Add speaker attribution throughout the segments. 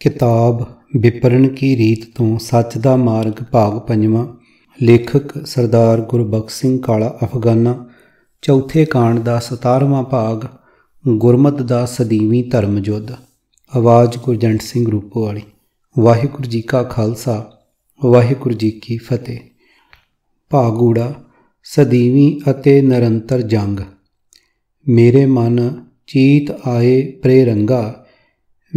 Speaker 1: ਕਿਤਾਬ ਵਿਪਰਨ ਕੀ ਰੀਤ ਤੋਂ ਸੱਚ ਦਾ ਮਾਰਗ ਭਾਗ ਪੰਜਵਾਂ ਲੇਖਕ ਸਰਦਾਰ ਗੁਰਬਖਸ਼ ਸਿੰਘ ਕਾਲਾ ਅਫਗਾਨਾ ਚੌਥੇ ਕਾਂਡ ਦਾ 17ਵਾਂ ਭਾਗ ਗੁਰਮਤ ਦਾ ਸਦੀਵੀ ਧਰਮ ਯੁੱਧ ਆਵਾਜ਼ ਗੁਰਜੰਟ ਸਿੰਘ ਰੂਪੋ ਵਾਲੀ ਵਾਹਿਗੁਰੂ ਜੀ ਕਾ ਖਾਲਸਾ ਵਾਹਿਗੁਰੂ ਜੀ ਕੀ ਫਤਿਹ ਭਾਗੂੜਾ ਸਦੀਵੀ ਅਤੇ ਨਿਰੰਤਰ ਜੰਗ ਮੇਰੇ ਮਨ ਚੀਤ ਆਏ ਪ੍ਰੇਰੰਗਾ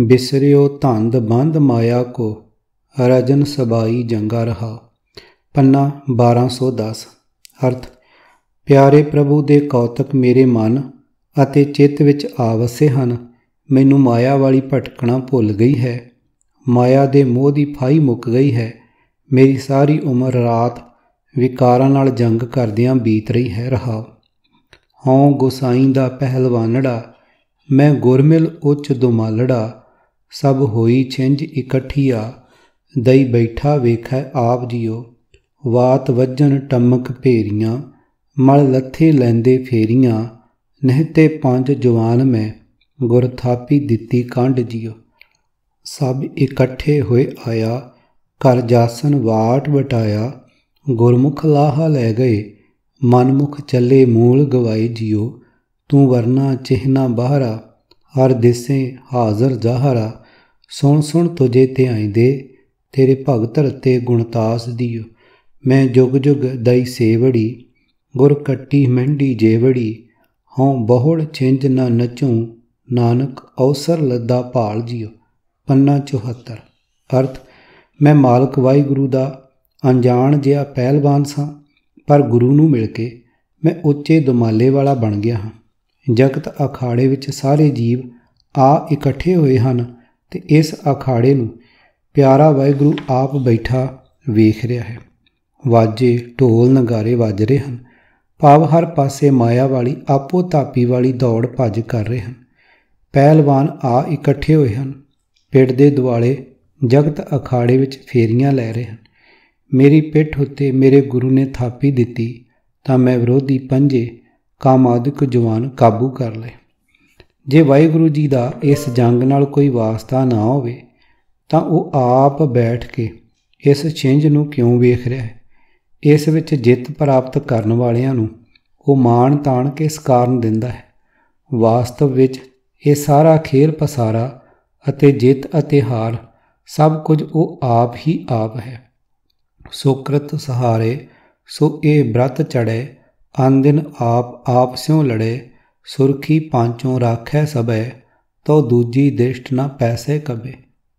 Speaker 1: ਬਿਸਰਿਓ ਧੰਦ ਬੰਦ ਮਾਇਆ ਕੋ ਰਜਨ ਸਬਾਈ ਜੰਗਾ ਰਹਾ ਪੰਨਾ 1210 ਅਰਥ ਪਿਆਰੇ ਪ੍ਰਭੂ ਦੇ ਕੌਤਕ ਮੇਰੇ ਮਨ ਅਤੇ ਚਿੱਤ ਵਿੱਚ ਆਵਸੇ ਹਨ ਮੈਨੂੰ ਮਾਇਆ ਵਾਲੀ ਭਟਕਣਾ ਭੁੱਲ ਗਈ ਹੈ ਮਾਇਆ ਦੇ ਮੋਹ ਦੀ ਫਾਈ ਮੁੱਕ ਗਈ ਹੈ ਮੇਰੀ ਸਾਰੀ ਉਮਰ ਰਾਤ ਵਿਕਾਰਾਂ ਨਾਲ ਜੰਗ ਕਰਦਿਆਂ ਬੀਤ ਰਹੀ ਹੈ ਰਹਾ ਹਉ ਗੁਸਾਈ ਦਾ ਪਹਿਲਵਾਨੜਾ ਮੈਂ ਗੁਰਮਿਲ ਉੱਚ ਦੁਮਾਲੜਾ ਸਭ ਹੋਈ ਛਿੰਝ ਇਕੱਠੀਆ ਦਈ ਬੈਠਾ ਵੇਖੈ ਆਪ ਜੀਓ ਵਾਤ ਵੱਜਣ ਟਮਕ ਭੇਰੀਆਂ ਮਲ ਲੱਥੇ ਲੈਂਦੇ ਫੇਰੀਆਂ ਨਹਿਤੇ ਪੰਜ ਜਵਾਨ ਮੈਂ ਗੁਰ ਥਾਪੀ ਦਿੱਤੀ ਕੰਡ ਜੀਓ ਸਭ ਇਕੱਠੇ ਹੋਏ ਆਇਆ ਕਰ ਜਾਸਨ ਵਾਟ ਵਟਾਇਆ ਗੁਰਮੁਖ ਲਾਹਾ ਲੈ ਗਏ ਮਨਮੁਖ ਚੱਲੇ ਮੂਲ ਗਵਾਈ ਜਿਓ ਤੂੰ ਵਰਨਾ ਚਿਹਨਾ ਬਾਹਰਾ ਹਰ ਦਿਸੇ ਹਾਜ਼ਰ ਜ਼ਾਹਰਾ ਸੁਣ ਸੁਣ ਤੁਝੇ ਤੇ ਦੇ ਤੇਰੇ ਭਗਤ ਰਤੇ ਗੁਣਤਾਸ ਦੀ ਮੈਂ ਜੁਗ ਜੁਗ ਦਈ ਸੇਵੜੀ ਗੁਰ ਕੱਟੀ ਮੰਡੀ ਜੇਵੜੀ ਹਉ ਬਹੁੜ ਛਿੰਜ ਨਾ ਨਚੂ ਨਾਨਕ ਅਵਸਰ ਲੱਦਾ ਭਾਲ ਜਿਓ ਪੰਨਾ 74 ਅਰਥ ਮੈਂ ਮਾਲਕ ਵਾਹਿਗੁਰੂ ਦਾ ਅਣਜਾਣ ਜਿਹਾ ਪਹਿਲਵਾਨ ਸਾਂ ਪਰ ਗੁਰੂ ਨੂੰ ਮਿਲ ਕੇ ਮੈਂ ਉੱਚੇ ਦੁਮਾਲੇ ਵਾਲਾ ਬਣ ਗਿਆ ਹਾਂ ਜਗਤ ਅਖਾੜੇ ਵਿੱਚ ਸਾਰੇ ਜੀਵ ਆ ਇਕੱਠੇ ਹੋਏ ਹਨ ਤੇ ਇਸ ਅਖਾੜੇ ਨੂੰ ਪਿਆਰਾ ਵਾਹਿਗੁਰੂ ਆਪ ਬੈਠਾ ਵੇਖ ਰਿਹਾ ਹੈ ਵਾਜੇ ਢੋਲ ਨਗਾਰੇ ਵੱਜ ਰਹੇ ਹਨ ਭਾਵ ਹਰ ਪਾਸੇ ਮਾਇਆ ਵਾਲੀ ਆਪੋ ਤਾਪੀ ਵਾਲੀ ਦੌੜ ਭੱਜ ਕਰ ਰਹੇ ਹਨ ਪਹਿਲਵਾਨ ਆ ਇਕੱਠੇ ਹੋਏ ਹਨ ਪਿੰਡ ਦੇ ਦਿਵਾਲੇ ਜਗਤ ਅਖਾੜੇ ਵਿੱਚ ਫੇਰੀਆਂ ਲੈ ਰਹੇ ਹਨ ਮੇਰੀ ਪਿੱਠ ਉੱਤੇ ਮੇਰੇ ਗੁਰੂ ਨੇ ਥਾਪੀ ਦਿੱਤੀ ਤਾਂ ਮੈਂ ਵਿਰੋਧੀ ਪੰਜੇ ਕਾਮਾਦਿਕ ਜਵਾਨ ਕਾਬੂ ਕਰ ਲਏ ਜੇ ਵਾਹਿਗੁਰੂ ਜੀ ਦਾ ਇਸ ਜੰਗ ਨਾਲ ਕੋਈ ਵਾਸਤਾ ਨਾ ਹੋਵੇ ਤਾਂ ਉਹ ਆਪ ਬੈਠ ਕੇ ਇਸ ਛਿੰਝ ਨੂੰ ਕਿਉਂ ਵੇਖ ਰਿਹਾ ਹੈ ਇਸ ਵਿੱਚ ਜਿੱਤ ਪ੍ਰਾਪਤ ਕਰਨ ਵਾਲਿਆਂ ਨੂੰ ਉਹ ਮਾਣ ਤਾਣ ਕੇ ਸਕਾਰਨ ਦਿੰਦਾ ਹੈ ਵਾਸਤਵ ਵਿੱਚ ਇਹ ਸਾਰਾ ਖੇਲ ਪਸਾਰਾ ਅਤੇ ਜਿੱਤ ਅਤੇ ਹਾਰ ਸਭ ਕੁਝ ਉਹ ਆਪ ਹੀ ਆਪ ਹੈ ਸੋਕਰਤ ਸਹਾਰੇ ਸੋ ਇਹ ਬ੍ਰਤ ਚੜੇ ਆਨ ਦਿਨ ਆਪ ਆਪ ਸਿਉ ਲੜੇ ਸੁਰਖੀ ਪਾਂਚੋਂ ਰਾਖੈ ਸਭੈ ਤੋ ਦੂਜੀ ਦਿਸ਼ਟ ਨਾ ਪੈਸੇ ਕਬੇ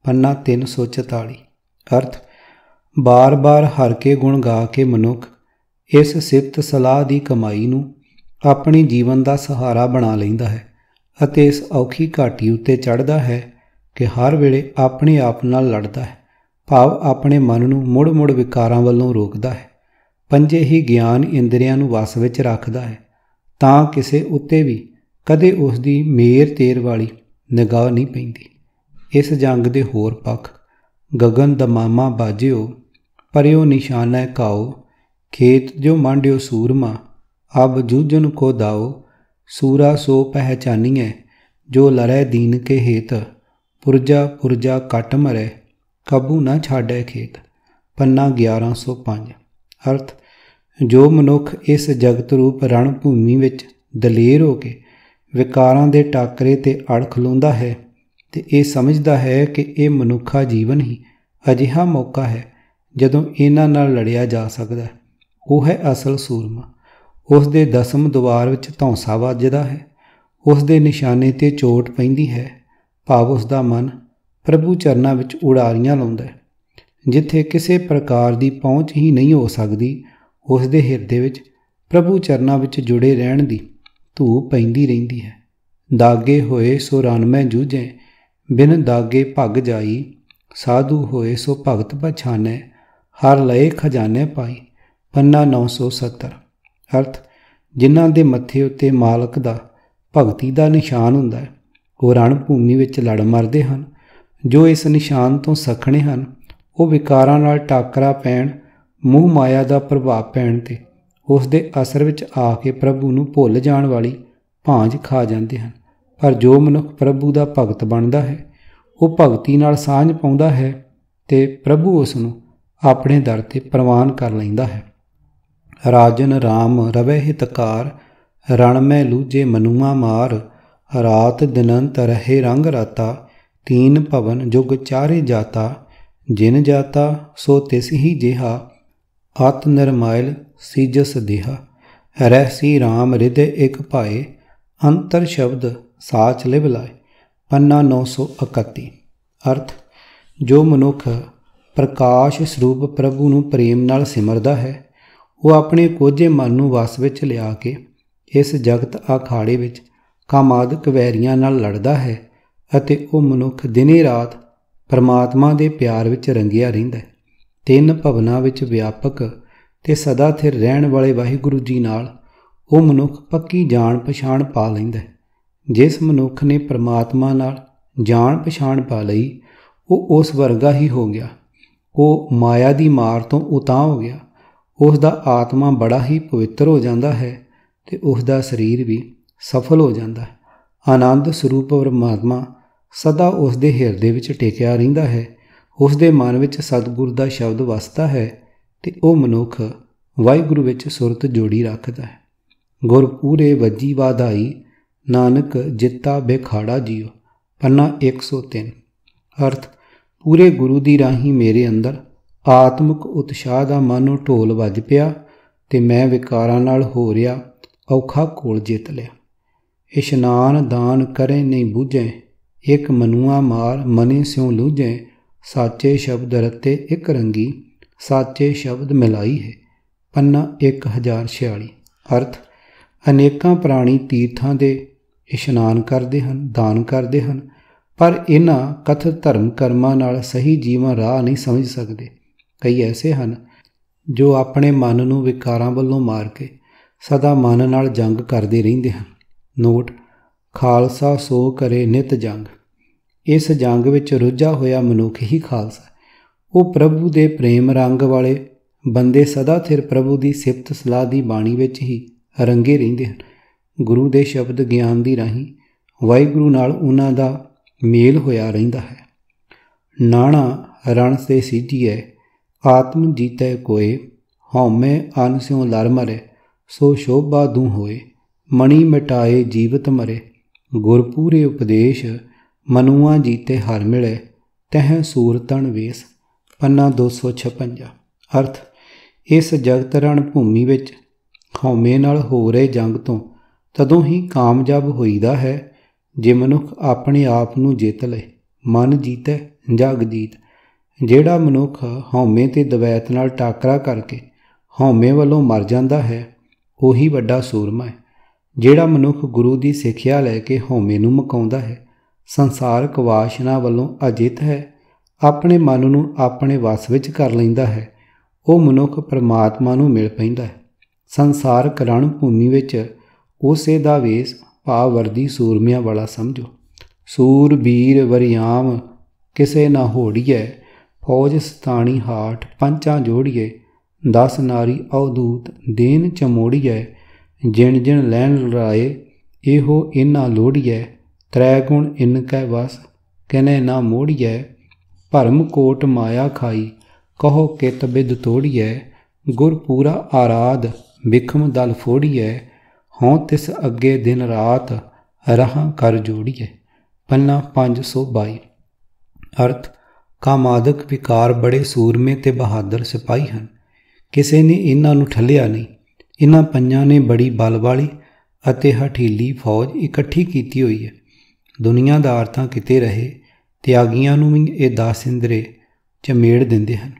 Speaker 1: ਪੰਨਾ 344 ਅਰਥ ਬਾਰ-ਬਾਰ ਹਰ ਕੇ ਗੁਣ ਗਾ ਕੇ ਮਨੁੱਖ ਇਸ ਸਿਫਤ ਸਲਾਹ ਦੀ ਕਮਾਈ ਨੂੰ ਆਪਣੀ ਜੀਵਨ ਦਾ ਸਹਾਰਾ ਬਣਾ ਲੈਂਦਾ ਹੈ ਅਤੇ ਇਸ ਔਖੀ ਘਾਟੀ ਉੱਤੇ ਚੜਦਾ ਹੈ ਕਿ ਹਰ ਵੇਲੇ ਆਪਣੇ ਆਪ ਨਾਲ ਲੜਦਾ ਹੈ ਭਾਵ ਆਪਣੇ ਮਨ ਨੂੰ ਮੁੜ-ਮੁੜ ਵਿਕਾਰਾਂ ਵੱਲੋਂ ਰੋਕਦਾ ਹੈ ਪੰਜੇ ਹੀ ਗਿਆਨ ਇੰਦਰੀਆਂ ਨੂੰ ਵਸ ਵਿੱਚ ਰੱਖਦਾ ਹੈ ਤਾਂ ਕਿਸੇ ਉੱਤੇ ਵੀ ਕਦੇ ਉਸ ਦੀ ਮੇਰ ਤੇਰ ਵਾਲੀ ਨਿਗਾਹ ਨਹੀਂ ਪੈਂਦੀ ਇਸ ਜੰਗ ਦੇ ਹੋਰ ਪੱਖ ਗगन ਦਾ ਮਾਮਾ ਬਾਜਿਓ ਪਰਿਓ ਨਿਸ਼ਾਨਾ ਕਾਓ ਖੇਤ ਜੋ ਮੰਡਿਓ ਸੂਰਮਾ ਅਬ ਜੂਜਨ ਕੋ ਦਾਓ ਸੂਰਾ ਸੋ ਪਹਿਚਾਨੀਐ ਜੋ ਲੜੈ ਦੀਨ ਕੇ ਹੇਤ ਪੁਰਜਾ ਪੁਰਜਾ ਕਟ ਮਰੇ ਕਬੂ ਨਾ ਛਾੜੈ ਖੇਤ ਪੰਨਾ 1105 ਅਰਥ ਜੋ ਮਨੁੱਖ ਇਸ ਜਗਤ ਰੂਪ ਰਣ ਭੂਮੀ ਵਿੱਚ ਦਲੇਰ ਹੋ ਕੇ ਵਿਕਾਰਾਂ ਦੇ ਟਾਕਰੇ ਤੇ ਅੜ ਖਲੋਂਦਾ ਹੈ ਤੇ ਇਹ ਸਮਝਦਾ ਹੈ ਕਿ ਇਹ ਮਨੁੱਖਾ ਜੀਵਨ ਹੀ ਅਜਿਹਾ ਮੌਕਾ ਹੈ ਜਦੋਂ ਇਹਨਾਂ ਨਾਲ ਲੜਿਆ ਜਾ ਸਕਦਾ ਹੈ ਉਹ ਹੈ ਅਸਲ ਸੂਰਮਾ ਉਸ ਦੇ ਦਸਮ ਦੁਆਰ ਵਿੱਚ ਧੌਂਸਾ ਵੱਜਦਾ ਹੈ ਉਸ ਦੇ ਨਿਸ਼ਾਨੇ ਤੇ ਚੋਟ ਪੈਂਦੀ ਹੈ ਭਾਵ ਉਸ ਦਾ ਮਨ ਪ੍ਰਭੂ ਚਰਨਾਂ ਵਿੱਚ ਉਡਾਰੀਆਂ ਲਾਉਂਦਾ ਹੈ ਜਿੱਥੇ ਕਿਸੇ ਪ੍ਰਕਾਰ ਦੀ ਪਹੁੰਚ ਹੀ ਨਹੀਂ ਹੋ ਸਕਦੀ ਉਸ ਦੇ ਹਿਰਦੇ ਵਿੱਚ ਪ੍ਰਭੂ ਚਰਨਾਂ ਵਿੱਚ ਜੁੜੇ ਰਹਿਣ ਦੀ ਧੂ ਪੈਂਦੀ ਰਹਿੰਦੀ ਹੈ ਦਾਗੇ ਹੋਏ ਸੋ ਰਣਮੈ ਜੂਝੇ ਬਿਨ ਦਾਗੇ ਭਗ ਜਾਈ ਸਾਧੂ ਹੋਏ ਸੋ ਭਗਤ ਪਛਾਨੈ ਹਰ ਲਏ ਖਜ਼ਾਨੇ ਪਾਈ ਪੰਨਾ 970 ਅਰਥ ਜਿਨ੍ਹਾਂ ਦੇ ਮੱਥੇ ਉੱਤੇ ਮਾਲਕ ਦਾ ਭਗਤੀ ਦਾ ਨਿਸ਼ਾਨ ਹੁੰਦਾ ਹੈ ਉਹ ਰਣ ਭੂਮੀ ਵਿੱਚ ਲੜ ਮਰਦੇ ਹਨ ਜੋ ਇਸ ਨਿਸ਼ਾਨ ਤੋਂ ਸਖਣੇ ਹਨ ਉਹ ਵਿਕਾਰਾਂ ਨਾਲ ਟਾਕਰਾ ਪੈਣ ਮੂਹ ਮਾਇਆ ਦਾ ਪ੍ਰਭਾਵ ਪੈਣ ਤੇ ਉਸ ਦੇ ਅਸਰ ਵਿੱਚ ਆ ਕੇ ਪ੍ਰਭੂ ਨੂੰ ਭੁੱਲ ਜਾਣ ਵਾਲੀ ਭਾਂਜ ਖਾ ਜਾਂਦੇ ਹਨ ਪਰ ਜੋ ਮਨੁੱਖ ਪ੍ਰਭੂ ਦਾ ਭਗਤ ਬਣਦਾ ਹੈ ਉਹ ਭਗਤੀ ਨਾਲ ਸਾਂਝ ਪਾਉਂਦਾ ਹੈ ਤੇ ਪ੍ਰਭੂ ਉਸ ਨੂੰ ਆਪਣੇ ਦਰ ਤੇ ਪ੍ਰਵਾਨ ਕਰ ਲੈਂਦਾ ਹੈ ਰਾਜਨ RAM ਰਵੇ ਹਿਤਕਾਰ ਰਣ ਮੈ ਲੂਜੇ ਮਨੂਆ ਮਾਰ ਰਾਤ ਦਿਨੰਤ ਰਹੇ ਰੰਗ ਰਾਤਾ ਤੀਨ ਭਵਨ ਜੁਗ ਚਾਰੇ ਜਾਤਾ ਜਿਨ ਜਾਤਾ ਸੋ ਤਿਸ ਹੀ ਜਿਹਾ ਅਤ ਨਿਰਮਾਇਲ ਸੀਜਸ ਦੇਹਾ ਰਹਿਸੀ RAM ਹਿਰਦੇ ਇਕ ਭਾਏ ਅੰਤਰ ਸ਼ਬਦ ਸਾਚ ਲਿਵ ਲਾਏ ਪੰਨਾ 931 ਅਰਥ ਜੋ ਮਨੁੱਖ ਪ੍ਰਕਾਸ਼ ਸਰੂਪ ਪ੍ਰਭੂ ਨੂੰ ਪ੍ਰੇਮ ਨਾਲ ਸਿਮਰਦਾ ਹੈ ਉਹ ਆਪਣੇ ਕੋਝੇ ਮਨ ਨੂੰ ਵਸ ਵਿੱਚ ਲਿਆ ਕੇ ਇਸ ਜਗਤ ਆਖਾੜੇ ਵਿੱਚ ਕਾਮਾਦਿਕ ਵੈਰੀਆਂ ਨਾਲ ਲੜਦਾ ਹੈ ਅਤੇ ਉਹ ਮਨੁੱਖ ਦਿਨੇ ਰਾਤ ਪਰਮਾਤਮਾ ਦੇ ਪਿਆਰ ਵਿੱਚ ਰੰਗਿਆ ਰਹਿੰਦਾ ਹੈ ਤਿੰਨ ਭਵਨਾਂ ਵਿੱਚ ਵਿਆਪਕ ਤੇ ਸਦਾ ਥਿਰ ਰਹਿਣ ਵਾਲੇ ਵਾਹਿਗੁਰੂ ਜੀ ਨਾਲ ਉਹ ਮਨੁੱਖ ਪੱਕੀ ਜਾਣ ਪਛਾਣ ਪਾ ਲੈਂਦਾ ਹੈ ਜਿਸ ਮਨੁੱਖ ਨੇ ਪ੍ਰਮਾਤਮਾ ਨਾਲ ਜਾਣ ਪਛਾਣ ਪਾ ਲਈ ਉਹ ਉਸ ਵਰਗਾ ਹੀ ਹੋ ਗਿਆ ਉਹ ਮਾਇਆ ਦੀ ਮਾਰ ਤੋਂ ਉਤਾਂ ਹੋ ਗਿਆ ਉਸ ਦਾ ਆਤਮਾ ਬੜਾ ਹੀ ਪਵਿੱਤਰ ਹੋ ਜਾਂਦਾ ਹੈ ਤੇ ਉਸ ਦਾ ਸਰੀਰ ਵੀ ਸਫਲ ਹੋ ਜਾਂਦਾ ਹੈ ਆਨੰਦ ਸਰੂਪ ਪਰਮਾਤਮਾ ਸਦਾ ਉਸ ਦੇ ਹਿਰਦੇ ਵਿੱਚ ਟਿਕਿਆ ਰਹਿੰਦਾ ਹੈ ਉਸ ਦੇ ਮਨ ਵਿੱਚ ਸਤਿਗੁਰ ਦਾ ਸ਼ਬਦ ਵਸਦਾ ਹੈ ਤੇ ਉਹ ਮਨੁੱਖ ਵਾਹਿਗੁਰੂ ਵਿੱਚ ਸੁਰਤ ਜੋੜੀ ਰੱਖਦਾ ਹੈ ਗੁਰ ਪੂਰੇ ਵੱਜੀ ਵਾਧਾਈ ਨਾਨਕ ਜਿੱਤਾ ਬਿਖਾੜਾ ਜੀਉ ਪੰਨਾ 103 ਅਰਥ ਪੂਰੇ ਗੁਰੂ ਦੀ ਰਾਹੀ ਮੇਰੇ ਅੰਦਰ ਆਤਮਿਕ ਉਤਸ਼ਾਹ ਦਾ ਮਨੋ ਢੋਲ ਵੱਜ ਪਿਆ ਤੇ ਮੈਂ ਵਿਕਾਰਾਂ ਨਾਲ ਹੋ ਰਿਆ ਔਖਾ ਕੋਲ ਜਿੱਤ ਲਿਆ ਇਸ਼ਨਾਨ ਦਾਨ ਕਰੇ ਨਹੀਂ ਬੁਝੇ ਇੱਕ ਮਨੂਆ ਮਾਰ ਮਨੇ ਸਿਉ ਲੂਝੇ ਸਾਚੇ ਸ਼ਬਦ ਰਤੇ ਇੱਕ ਰੰਗੀ ਸਾਚੇ ਸ਼ਬਦ ਮਿਲਾਈ ਹੈ ਪੰਨਾ 1046 ਅਰਥ ਅਨੇਕਾਂ ਪ੍ਰਾਣੀ ਤੀਰਥਾਂ ਦੇ ਇਸ਼ਨਾਨ ਕਰਦੇ ਹਨ ਦਾਨ ਕਰਦੇ ਹਨ ਪਰ ਇਹਨਾਂ ਕਥਿਤ ਧਰਮ ਕਰਮਾਂ ਨਾਲ ਸਹੀ ਜੀਵਨ ਰਾਹ ਨਹੀਂ ਸਮਝ ਸਕਦੇ ਕਈ ਐਸੇ ਹਨ ਜੋ ਆਪਣੇ ਮਨ ਨੂੰ ਵਿਕਾਰਾਂ ਵੱਲੋਂ ਮਾਰ ਕੇ ਸਦਾ ਮਨ ਨਾਲ ਜੰਗ ਕਰਦੇ ਰਹਿੰਦੇ ਹਨ ਨੋਟ ਖਾਲਸਾ ਸੋ ਕਰੇ ਨਿਤ ਜੰਗ ਇਸ ਜੰਗ ਵਿੱਚ ਰੁੱਝਾ ਹੋਇਆ ਮਨੁੱਖ ਹੀ ਖਾਲਸਾ ਉਹ ਪ੍ਰਭੂ ਦੇ ਪ੍ਰੇਮ ਰੰਗ ਵਾਲੇ ਬੰਦੇ ਸਦਾ ਸਿਰ ਪ੍ਰਭੂ ਦੀ ਸਿਫਤ ਸਲਾਹ ਦੀ ਬਾਣੀ ਵਿੱਚ ਹੀ ਰੰਗੇ ਰਹਿੰਦੇ ਹਨ ਗੁਰੂ ਦੇ ਸ਼ਬਦ ਗਿਆਨ ਦੀ ਰਾਹੀਂ ਵਾਹਿਗੁਰੂ ਨਾਲ ਉਹਨਾਂ ਦਾ ਮੇਲ ਹੋਇਆ ਰਹਿੰਦਾ ਹੈ ਨਾਣਾ ਰਣ ਸੇ ਹੈ ਆਤਮ ਜੀਤੈ ਕੋਏ ਹਉਮੈ ਸਿਉ ਲਰ ਮਰੇ ਸੋ ਸ਼ੋਭਾ ਦੂ ਹੋਏ ਮਣੀ ਮਿਟਾਏ ਜੀਵਤ ਮਰੇ ਗੁਰਪੂਰੇ ਉਪਦੇਸ਼ ਮਨੁਆ ਜੀਤੇ ਹਰ ਮਿਲੇ ਤਹ ਸੂਰਤਨ ਵੇਸ ਪੰਨਾ 256 ਅਰਥ ਇਸ ਜਗਤ ਰਣ ਭੂਮੀ ਵਿੱਚ ਹਉਮੈ ਨਾਲ ਹੋ ਰਹੇ ਜੰਗ ਤੋਂ ਤਦੋਂ ਹੀ ਕਾਮਯਾਬ ਹੋਈਦਾ ਹੈ ਜੇ ਮਨੁੱਖ ਆਪਣੇ ਆਪ ਨੂੰ ਜਿੱਤ ਲਏ ਮਨ ਜੀਤੇ ਜਗ ਜੀਤ ਜਿਹੜਾ ਮਨੁੱਖ ਹਉਮੈ ਤੇ ਦਵੈਤ ਨਾਲ ਟਾਕਰਾ ਕਰਕੇ ਹਉਮੈ ਵੱਲੋਂ ਮਰ ਜਾਂਦਾ ਹੈ ਉਹੀ ਵੱਡਾ ਸੂਰਮਾ ਹੈ ਜਿਹੜਾ ਮਨੁੱਖ ਗੁਰੂ ਦੀ ਸਿੱਖਿਆ ਲੈ ਕੇ ਹਉਮੈ ਨੂੰ ਮਕਾਉਂਦਾ ਹੈ ਸੰਸਾਰਕ ਵਾਸ਼ਨਾ ਵੱਲੋਂ ਅਜਿੱਤ ਹੈ ਆਪਣੇ ਮਨ ਨੂੰ ਆਪਣੇ ਵਸ ਵਿੱਚ ਕਰ ਲੈਂਦਾ ਹੈ ਉਹ ਮਨੁੱਖ ਪਰਮਾਤਮਾ ਨੂੰ ਮਿਲ ਪੈਂਦਾ ਹੈ ਸੰਸਾਰਕ ਰਣ ਭੂਮੀ ਵਿੱਚ ਉਸੇ ਦਾ ਵੇਸ ਭਾਵ ਵਰਦੀ ਸੂਰਮਿਆਂ ਵਾਲਾ ਸਮਝੋ ਸੂਰ ਬੀਰ ਵਰਿਆਮ ਕਿਸੇ ਨਾ ਹੋੜੀਐ ਫੌਜ ਸਤਾਣੀ ਹਾਟ ਪੰਚਾਂ ਜੋੜੀਏ ਦਸ ਨਾਰੀ ਔਦੂਤ ਦੇਨ ਚਮੋੜੀਐ ਜਿਣ ਜਿਣ ਲੈਣ ਲੜਾਏ ਇਹੋ ਇਹਨਾਂ ਲੋੜੀਐ ਤ੍ਰੈ ਗੁਣ ਇਨ ਕੈ ਵਸ ਕਿਨੇ ਨਾ ਮੋੜੀਐ ਭਰਮ ਕੋਟ ਮਾਇਆ ਖਾਈ ਕਹੋ ਕਿਤ ਤਬਿਦ ਤੋੜੀਐ ਗੁਰ ਪੂਰਾ ਆਰਾਧ ਵਿਖਮ ਦਲ ਫੋੜੀਐ ਹਉ ਤਿਸ ਅੱਗੇ ਦਿਨ ਰਾਤ ਰਹਾ ਕਰ ਜੋੜੀਐ ਪੰਨਾ 522 ਅਰਥ ਕਾਮਾਦਕ ਵਿਕਾਰ ਬੜੇ ਸੂਰਮੇ ਤੇ ਬਹਾਦਰ ਸਿਪਾਹੀ ਹਨ ਕਿਸੇ ਨੇ ਇਹਨਾਂ ਨੂੰ ਠੱਲਿਆ ਨਹੀਂ ਇਹਨਾਂ ਪੰਜਾਂ ਨੇ ਬੜੀ ਬਲ ਵਾਲੀ ਅਤੇ ਹਠੀਲੀ ਫੌਜ ਇਕੱਠੀ ਕੀਤੀ ਹੋਈ ਹੈ ਦੁਨੀਆ ਦਾ ਅਰਥਾਂ ਕਿਤੇ ਰਹੇ ਤਿਆਗੀਆਂ ਨੂੰ ਵੀ ਇਹ ਦਸ ਇੰਦਰੇ ਚਮੇੜ ਦਿੰਦੇ ਹਨ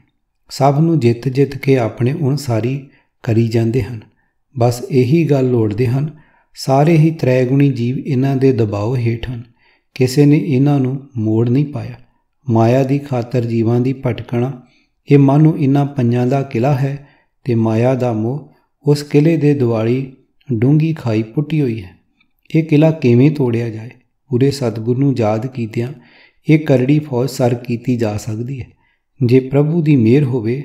Speaker 1: ਸਭ ਨੂੰ ਜਿੱਤ ਜਿੱਤ ਕੇ ਆਪਣੇ ਉਨ ਸਾਰੀ ਕਰੀ ਜਾਂਦੇ ਹਨ ਬਸ ਇਹੀ ਗੱਲ ਲੋੜਦੇ ਹਨ ਸਾਰੇ ਹੀ ਤ੍ਰੈਗੁਣੀ ਜੀਵ ਇਹਨਾਂ ਦੇ ਦਬਾਅ ਹੇਠ ਹਨ ਕਿਸੇ ਨੇ ਇਹਨਾਂ ਨੂੰ ਮੋੜ ਨਹੀਂ ਪਾਇਆ ਮਾਇਆ ਦੀ ਖਾਤਰ ਜੀਵਾਂ ਦੀ ਭਟਕਣਾ ਇਹ ਮਨ ਨੂੰ ਇਹਨਾਂ ਪੰਜਾਂ ਦਾ ਕਿਲਾ ਹੈ ਤੇ ਮਾਇਆ ਦਾ ਮੋਹ ਉਸ ਕਿਲੇ ਦੇ ਦਿਵਾਲੀ ਡੂੰਗੀ ਖਾਈ ਪੁੱਟੀ ਹੋਈ ਹੈ ਇਹ ਕਿਲਾ ਕਿਵੇਂ ਤੋੜਿਆ ਜਾਏ ਪੂਰੇ ਸਤਿਗੁਰ ਨੂੰ ਯਾਦ ਕੀਤਿਆਂ ਇਹ ਕਰੜੀ ਫੌਜ ਸਰ ਕੀਤੀ ਜਾ ਸਕਦੀ ਹੈ ਜੇ ਪ੍ਰਭੂ ਦੀ ਮਿਹਰ ਹੋਵੇ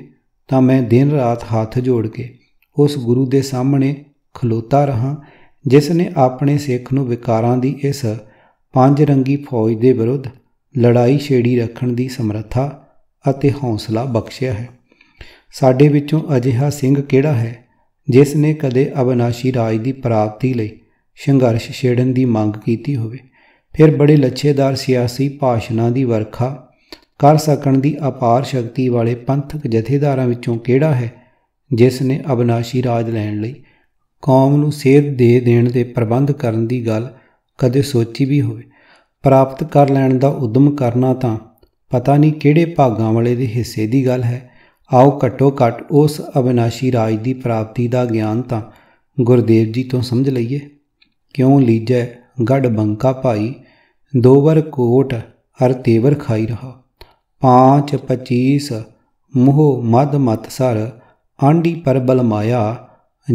Speaker 1: ਤਾਂ ਮੈਂ ਦਿਨ ਰਾਤ ਹੱਥ ਜੋੜ ਕੇ ਉਸ ਗੁਰੂ ਦੇ ਸਾਹਮਣੇ ਖਲੋਤਾ ਰਹਾ ਜਿਸ ਨੇ ਆਪਣੇ ਸਿੱਖ ਨੂੰ ਵਿਕਾਰਾਂ ਦੀ ਇਸ ਪੰਜ ਰੰਗੀ ਫੌਜ ਦੇ ਵਿਰੁੱਧ ਲੜਾਈ ਛੇੜੀ ਰੱਖਣ ਦੀ ਸਮਰੱਥਾ ਅਤੇ ਹੌਸਲਾ ਬਖਸ਼ਿਆ ਹੈ ਸਾਡੇ ਵਿੱਚੋਂ ਅਜਿਹਾ ਸਿੰਘ ਕਿਹੜਾ ਹੈ ਜਿਸ ਨੇ ਕਦੇ ਅਬਨਾਸ਼ੀ ਰਾਜ ਦੀ ਪ੍ਰਾਪਤੀ ਲਈ ਸੰਘਰਸ਼ ਛੇੜਨ ਦੀ ਮੰਗ ਕੀਤੀ ਹੋਵੇ ਫਿਰ ਬੜੇ ਲੱਛੇਦਾਰ ਸਿਆਸੀ ਭਾਸ਼ਣਾਂ ਦੀ ਵਰਖਾ ਕਰ ਸਕਣ ਦੀ ਅਪਾਰ ਸ਼ਕਤੀ ਵਾਲੇ ਪੰਥਕ ਜਥੇਦਾਰਾਂ ਵਿੱਚੋਂ ਕਿਹੜਾ ਹੈ ਜਿਸ ਨੇ ਅਬਨਾਸ਼ੀ ਰਾਜ ਲੈਣ ਲਈ ਕੌਮ ਨੂੰ ਸੇਧ ਦੇ ਦੇਣ ਦੇ ਪ੍ਰਬੰਧ ਕਰਨ ਦੀ ਗੱਲ ਕਦੇ ਸੋਚੀ ਵੀ ਹੋਵੇ ਪ੍ਰਾਪਤ ਕਰ ਲੈਣ ਦਾ ਉਦਮ ਕਰਨਾ ਤਾਂ ਪਤਾ ਨਹੀਂ ਕਿਹੜੇ ਭਾਗਾਂ ਵਾਲੇ ਦੇ ਹਿੱਸੇ ਦੀ ਗੱਲ ਹੈ ਆਓ ਘਟੋ ਘਟ ਉਸ ਅਬਨਾਸ਼ੀ ਰਾਜ ਦੀ ਪ੍ਰਾਪਤੀ ਦਾ ਗਿਆਨ ਤਾਂ ਗੁਰਦੇਵ ਜੀ ਤੋਂ ਸਮਝ ਲਈਏ ਕਿਉਂ ਲੀਜੈ ਗੜ ਬੰਕਾ ਭਾਈ दोबर कोट हर तेवर खाई रहा पाँच पचीस मोह मद मत सर आंडी पर बलमाया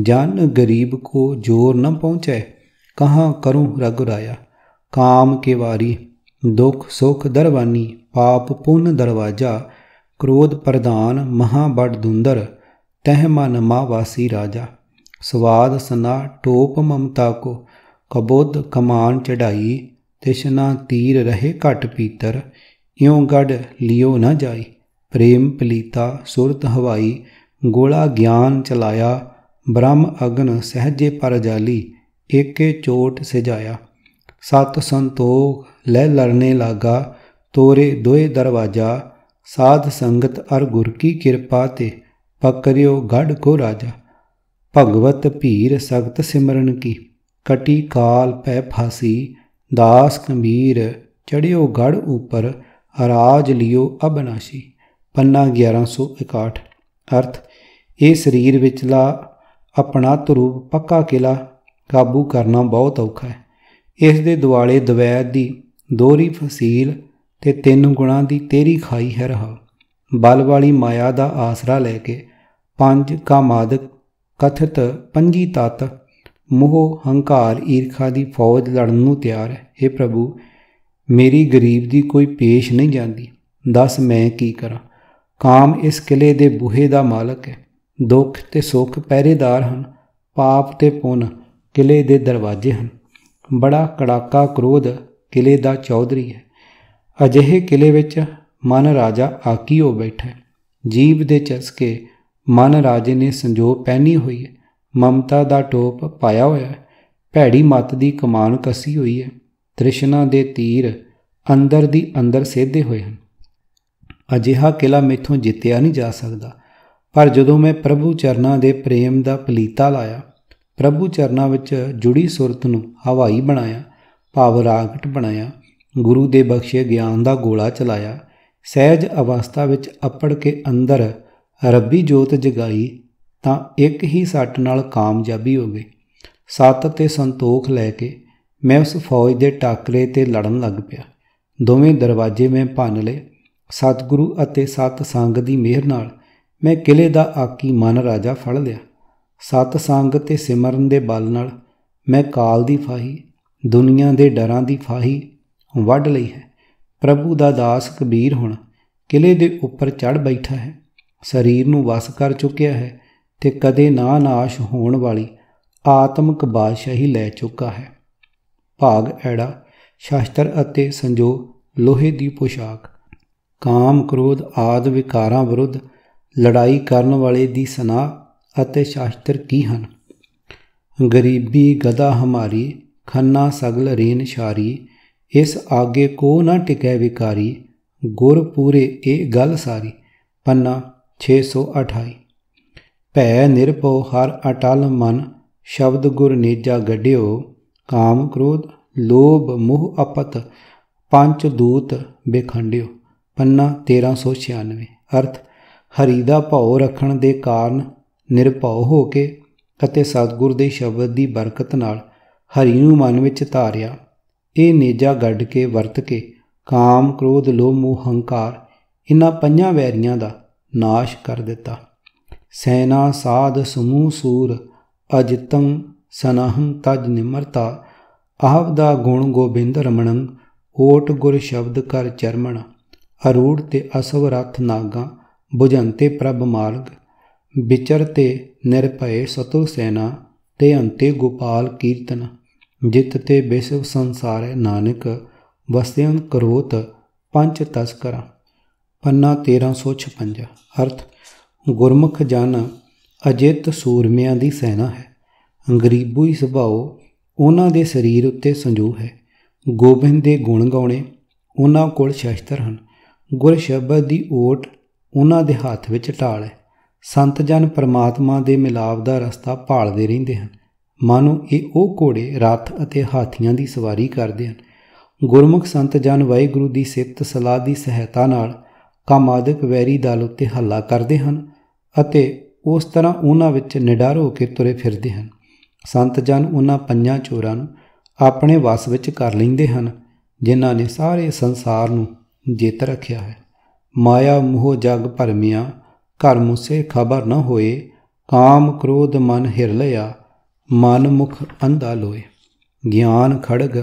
Speaker 1: जन गरीब को जोर न पहुँचे कहाँ करूँ रघुराया काम के वारी दुख सुख दरवानी पाप पुण्य दरवाजा क्रोध प्रधान महाबड धुंदर तह मन मावासी राजा स्वाद सना टोप ममता को कबुद्ध कमान चढ़ाई ਤਿਸ਼ਨਾ ਤੀਰ ਰਹੇ ਘਟ ਪੀਤਰ ਇਉ ਗੜ ਲਿਓ ਨਾ ਜਾਈ ਪ੍ਰੇਮ ਪਲੀਤਾ ਸੁਰਤ ਹਵਾਈ ਗੋਲਾ ਗਿਆਨ ਚਲਾਇਆ ਬ੍ਰਹਮ ਅਗਨ ਸਹਜੇ ਪਰ ਜਾਲੀ ਏਕੇ ਚੋਟ ਸਜਾਇਆ ਸਤ ਸੰਤੋਖ ਲੈ ਲੜਨੇ ਲਾਗਾ ਤੋਰੇ ਦੋਏ ਦਰਵਾਜਾ ਸਾਧ ਸੰਗਤ ਅਰ ਗੁਰ ਕੀ ਕਿਰਪਾ ਤੇ ਪਕਰਿਓ ਗੜ ਕੋ ਰਾਜਾ ਭਗਵਤ ਭੀਰ ਸਖਤ ਸਿਮਰਨ ਕੀ ਕਟੀ ਕਾਲ ਪੈ ਫਾਸੀ ਦਾਸ ਕਬੀਰ ਚੜਿਓ ਗੜ ਉਪਰ ਰਾਜ ਲਿਓ ਅਬਨਾਸ਼ੀ ਪੰਨਾ 1161 ਅਰਥ ਇਹ ਸਰੀਰ ਵਿਚਲਾ ਆਪਣਾ ਤਰੂਪ ਪੱਕਾ ਕਿਲਾ ਕਾਬੂ ਕਰਨਾ ਬਹੁਤ ਔਖਾ ਹੈ ਇਸ ਦੇ ਦਿਵਾਲੇ ਦਵੈਤ ਦੀ ਦੋਰੀ ਫਸੀਲ ਤੇ ਤਿੰਨ ਗੁਣਾ ਦੀ ਤੇਰੀ ਖਾਈ ਹੈ ਰਹਾ ਬਲ ਵਾਲੀ ਮਾਇਆ ਦਾ ਆਸਰਾ ਲੈ ਕੇ ਪੰਜ ਕਾਮਾਦਕ ਕਥਿਤ ਪੰਜੀ ਤਤ ਮੋਹ ਹੰਕਾਰ ਈਰਖਾ ਦੀ ਫੌਜ ਲੜਨ ਨੂੰ ਤਿਆਰ ਹੈ हे ਪ੍ਰਭੂ ਮੇਰੀ ਗਰੀਬ ਦੀ ਕੋਈ ਪੇਸ਼ ਨਹੀਂ ਜਾਂਦੀ ਦੱਸ ਮੈਂ ਕੀ ਕਰਾਂ ਕਾਮ ਇਸ ਕਿਲੇ ਦੇ ਬੂਹੇ ਦਾ ਮਾਲਕ ਹੈ ਦੁੱਖ ਤੇ ਸੁੱਖ ਪਹਿਰੇਦਾਰ ਹਨ ਪਾਪ ਤੇ ਪੁੰਨ ਕਿਲੇ ਦੇ ਦਰਵਾਜ਼ੇ ਹਨ ਬੜਾ ਕੜਾਕਾ ਕ੍ਰੋਧ ਕਿਲੇ ਦਾ ਚੌਧਰੀ ਹੈ ਅਜਿਹੇ ਕਿਲੇ ਵਿੱਚ ਮਨ ਰਾਜਾ ਆਕੀ ਹੋ ਬੈਠਾ ਜੀਵ ਦੇ ਚਸਕੇ ਮਨ ਰਾਜੇ ਨੇ ਸੰਜੋਗ ਪਹਿਨੀ ਹੋਈ ਹੈ ਮਮਤਾ ਦਾ ਟੋਪ ਪਾਇਆ ਹੋਇਆ ਹੈ ਭੈੜੀ ਮਤ ਦੀ ਕਮਾਨ ਕਸੀ ਹੋਈ ਹੈ ਤ੍ਰਿਸ਼ਨਾ ਦੇ ਤੀਰ ਅੰਦਰ ਦੀ ਅੰਦਰ ਸੇਧੇ ਹੋਏ ਹਨ ਅਜਿਹਾ ਕਿਲਾ ਮੈਥੋਂ ਜਿੱਤਿਆ ਨਹੀਂ ਜਾ ਸਕਦਾ ਪਰ ਜਦੋਂ ਮੈਂ ਪ੍ਰਭੂ ਚਰਨਾਂ ਦੇ ਪ੍ਰੇਮ ਦਾ ਪਲੀਤਾ ਲਾਇਆ ਪ੍ਰਭੂ ਚਰਨਾਂ ਵਿੱਚ ਜੁੜੀ ਸੁਰਤ ਨੂੰ ਹਵਾਈ ਬਣਾਇਆ ਭਾਵ ਰਾਗਟ ਬਣਾਇਆ ਗੁਰੂ ਦੇ ਬਖਸ਼ੇ ਗਿਆਨ ਦਾ ਗੋਲਾ ਚਲਾਇਆ ਸਹਿਜ ਅਵਸਥਾ ਵਿੱਚ ਅਪੜ ਕੇ ਅੰਦਰ ਰੱਬੀ ਜੋਤ ਜਗਾਈ ਤਾਂ ਇੱਕ ਹੀ ਸੱਟ ਨਾਲ ਕਾਮਯਾਬੀ ਹੋ ਗਈ ਸੱਤ ਤੇ ਸੰਤੋਖ ਲੈ ਕੇ ਮੈਂ ਉਸ ਫੌਜ ਦੇ ਟਾਕਰੇ ਤੇ ਲੜਨ ਲੱਗ ਪਿਆ ਦੋਵੇਂ ਦਰਵਾਜ਼ੇ ਮੈਂ ਭੰਨ ਲਏ ਸਤਿਗੁਰੂ ਅਤੇ ਸਤ ਸੰਗ ਦੀ ਮਿਹਰ ਨਾਲ ਮੈਂ ਕਿਲੇ ਦਾ ਆਕੀ ਮਨ ਰਾਜਾ ਫੜ ਲਿਆ ਸਤ ਸੰਗ ਤੇ ਸਿਮਰਨ ਦੇ ਬਲ ਨਾਲ ਮੈਂ ਕਾਲ ਦੀ ਫਾਹੀ ਦੁਨੀਆ ਦੇ ਡਰਾਂ ਦੀ ਫਾਹੀ ਵੱਢ ਲਈ ਹੈ ਪ੍ਰਭੂ ਦਾ ਦਾਸ ਕਬੀਰ ਹੁਣ ਕਿਲੇ ਦੇ ਉੱਪਰ ਚੜ ਬੈਠਾ ਹੈ ਸਰੀਰ ਨੂੰ ਵਸ ਕਰ ਚੁੱਕਿਆ ਹੈ ਤੇ ਕਦੇ ਨਾ ਨਾਸ਼ ਹੋਣ ਵਾਲੀ ਆਤਮਿਕ ਬਾਦਸ਼ਾਹੀ ਲੈ ਚੁੱਕਾ ਹੈ ਭਾਗ ਐੜਾ ਸ਼ਾਸਤਰ ਅਤੇ ਸੰਜੋ ਲੋਹੇ ਦੀ ਪੋਸ਼ਾਕ ਕਾਮ ਕ੍ਰੋਧ ਆਦ ਵਿਕਾਰਾਂ ਵਿਰੁੱਧ ਲੜਾਈ ਕਰਨ ਵਾਲੇ ਦੀ ਸਨਾ ਅਤੇ ਸ਼ਾਸਤਰ ਕੀ ਹਨ ਗਰੀਬੀ ਗਦਾ ਹਮਾਰੀ ਖੰਨਾ ਸਗਲ ਰੀਨ ਸ਼ਾਰੀ ਇਸ ਆਗੇ ਕੋ ਨਾ ਟਿਕੈ ਵਿਕਾਰੀ ਗੁਰ ਪੂਰੇ ਇਹ ਗੱਲ ਸਾਰੀ ਪੰਨਾ 628 ਭੈ ਨਿਰਭਉ ਹਰ ਅਟਲ ਮਨ ਸ਼ਬਦ ਗੁਰ ਨੀਜਾ ਗੱਡਿਓ ਕਾਮ ਕ੍ਰੋਧ ਲੋਭ ਮੋਹ ਅਪਤ ਪੰਜ ਦੂਤ ਬੇਖੰਡਿਓ ਪੰਨਾ 1396 ਅਰਥ ਹਰੀ ਦਾ ਭਉ ਰੱਖਣ ਦੇ ਕਾਰਨ ਨਿਰਭਉ ਹੋ ਕੇ ਅਤੇ ਸਤਗੁਰ ਦੇ ਸ਼ਬਦ ਦੀ ਬਰਕਤ ਨਾਲ ਹਰੀ ਨੂੰ ਮਨ ਵਿੱਚ ਧਾਰਿਆ ਇਹ ਨੀਜਾ ਗੱਡ ਕੇ ਵਰਤ ਕੇ ਕਾਮ ਕ੍ਰੋਧ ਲੋਭ ਮੋਹ ਹੰਕਾਰ ਇਹਨਾਂ ਪੰਜਾਂ ਵੈਰੀਆਂ ਦਾ ਨਾਸ਼ ਕਰ ਦਿੱਤਾ ਸੈਨਾ ਸਾਧ ਸਮੂਹ ਸੂਰ ਅਜਿਤੰ ਸਨਹੰ ਤਜ ਨਿਮਰਤਾ ਆਪ ਦਾ ਗੁਣ ਗੋਬਿੰਦ ਰਮਣੰ ਓਟ ਗੁਰ ਸ਼ਬਦ ਕਰ ਚਰਮਣ ਅਰੂੜ ਤੇ ਅਸਵ ਰਥ ਨਾਗਾ ਬੁਝੰਤੇ ਪ੍ਰਭ ਮਾਰਗ ਵਿਚਰ ਤੇ ਨਿਰਭਏ ਸਤੁ ਸੈਨਾ ਤੇ ਅੰਤੇ ਗੋਪਾਲ ਕੀਰਤਨ ਜਿਤ ਤੇ ਬੇਸਵ ਸੰਸਾਰੈ ਨਾਨਕ ਵਸਿਆਂ ਕਰੋਤ ਪੰਜ ਤਸਕਰਾਂ ਪੰਨਾ 1356 ਅਰਥ ਗੁਰਮੁਖ ਜਨ ਅਜਿੱਤ ਸੂਰਮਿਆਂ ਦੀ ਸੈਨਾ ਹੈ ਹੀ ਸੁਭਾਉ ਉਹਨਾਂ ਦੇ ਸਰੀਰ ਉੱਤੇ ਸੰਜੂ ਹੈ ਗੋਬਿੰਦ ਦੇ ਗੁਣ ਗਾਉਣੇ ਉਹਨਾਂ ਕੋਲ ਸ਼ਸਤਰ ਹਨ ਗੁਰ ਸ਼ਬਦ ਦੀ ਓਟ ਉਹਨਾਂ ਦੇ ਹੱਥ ਵਿੱਚ ਢਾਲ ਹੈ ਸੰਤ ਜਨ ਪਰਮਾਤਮਾ ਦੇ ਮਿਲਾਪ ਦਾ ਰਸਤਾ ਭਾਲਦੇ ਰਹਿੰਦੇ ਹਨ ਮਾਨੋ ਇਹ ਉਹ ਘੋੜੇ ਰੱਥ ਅਤੇ ਹਾਥੀਆਂ ਦੀ ਸਵਾਰੀ ਕਰਦੇ ਹਨ ਗੁਰਮੁਖ ਸੰਤ ਜਨ ਵਾਹਿਗੁਰੂ ਦੀ ਸਿੱਖਤ ਸਲਾਹ ਦੀ ਸਹਾਇਤਾ ਨਾਲ ਕਾਮਾਦਿਕ ਵੈਰੀ ਦਲ ਉੱਤੇ ਹੱਲਾ ਕਰਦੇ ਹਨ ਅਤੇ ਉਸ ਤਰ੍ਹਾਂ ਉਹਨਾਂ ਵਿੱਚ ਨਿਡਰ ਹੋ ਕੇ ਤੁਰੇ ਫਿਰਦੇ ਹਨ ਸੰਤ ਜਨ ਉਹਨਾਂ ਪੰਜਾਂ ਚੋਰਾਂ ਨੂੰ ਆਪਣੇ ਵਸ ਵਿੱਚ ਕਰ ਲੈਂਦੇ ਹਨ ਜਿਨ੍ਹਾਂ ਨੇ ਸਾਰੇ ਸੰਸਾਰ ਨੂੰ ਜਿੱਤ ਰੱਖਿਆ ਹੈ ਮਾਇਆ ਮੋਹ ਜਗ ਭਰਮਿਆ ਘਰ ਮੁਸੇ ਖਬਰ ਨਾ ਹੋਏ ਕਾਮ ਕ੍ਰੋਧ ਮਨ ਹਿਰ ਲਿਆ ਮਨ ਮੁਖ ਅੰਧਾ ਲੋਏ ਗਿਆਨ ਖੜਗ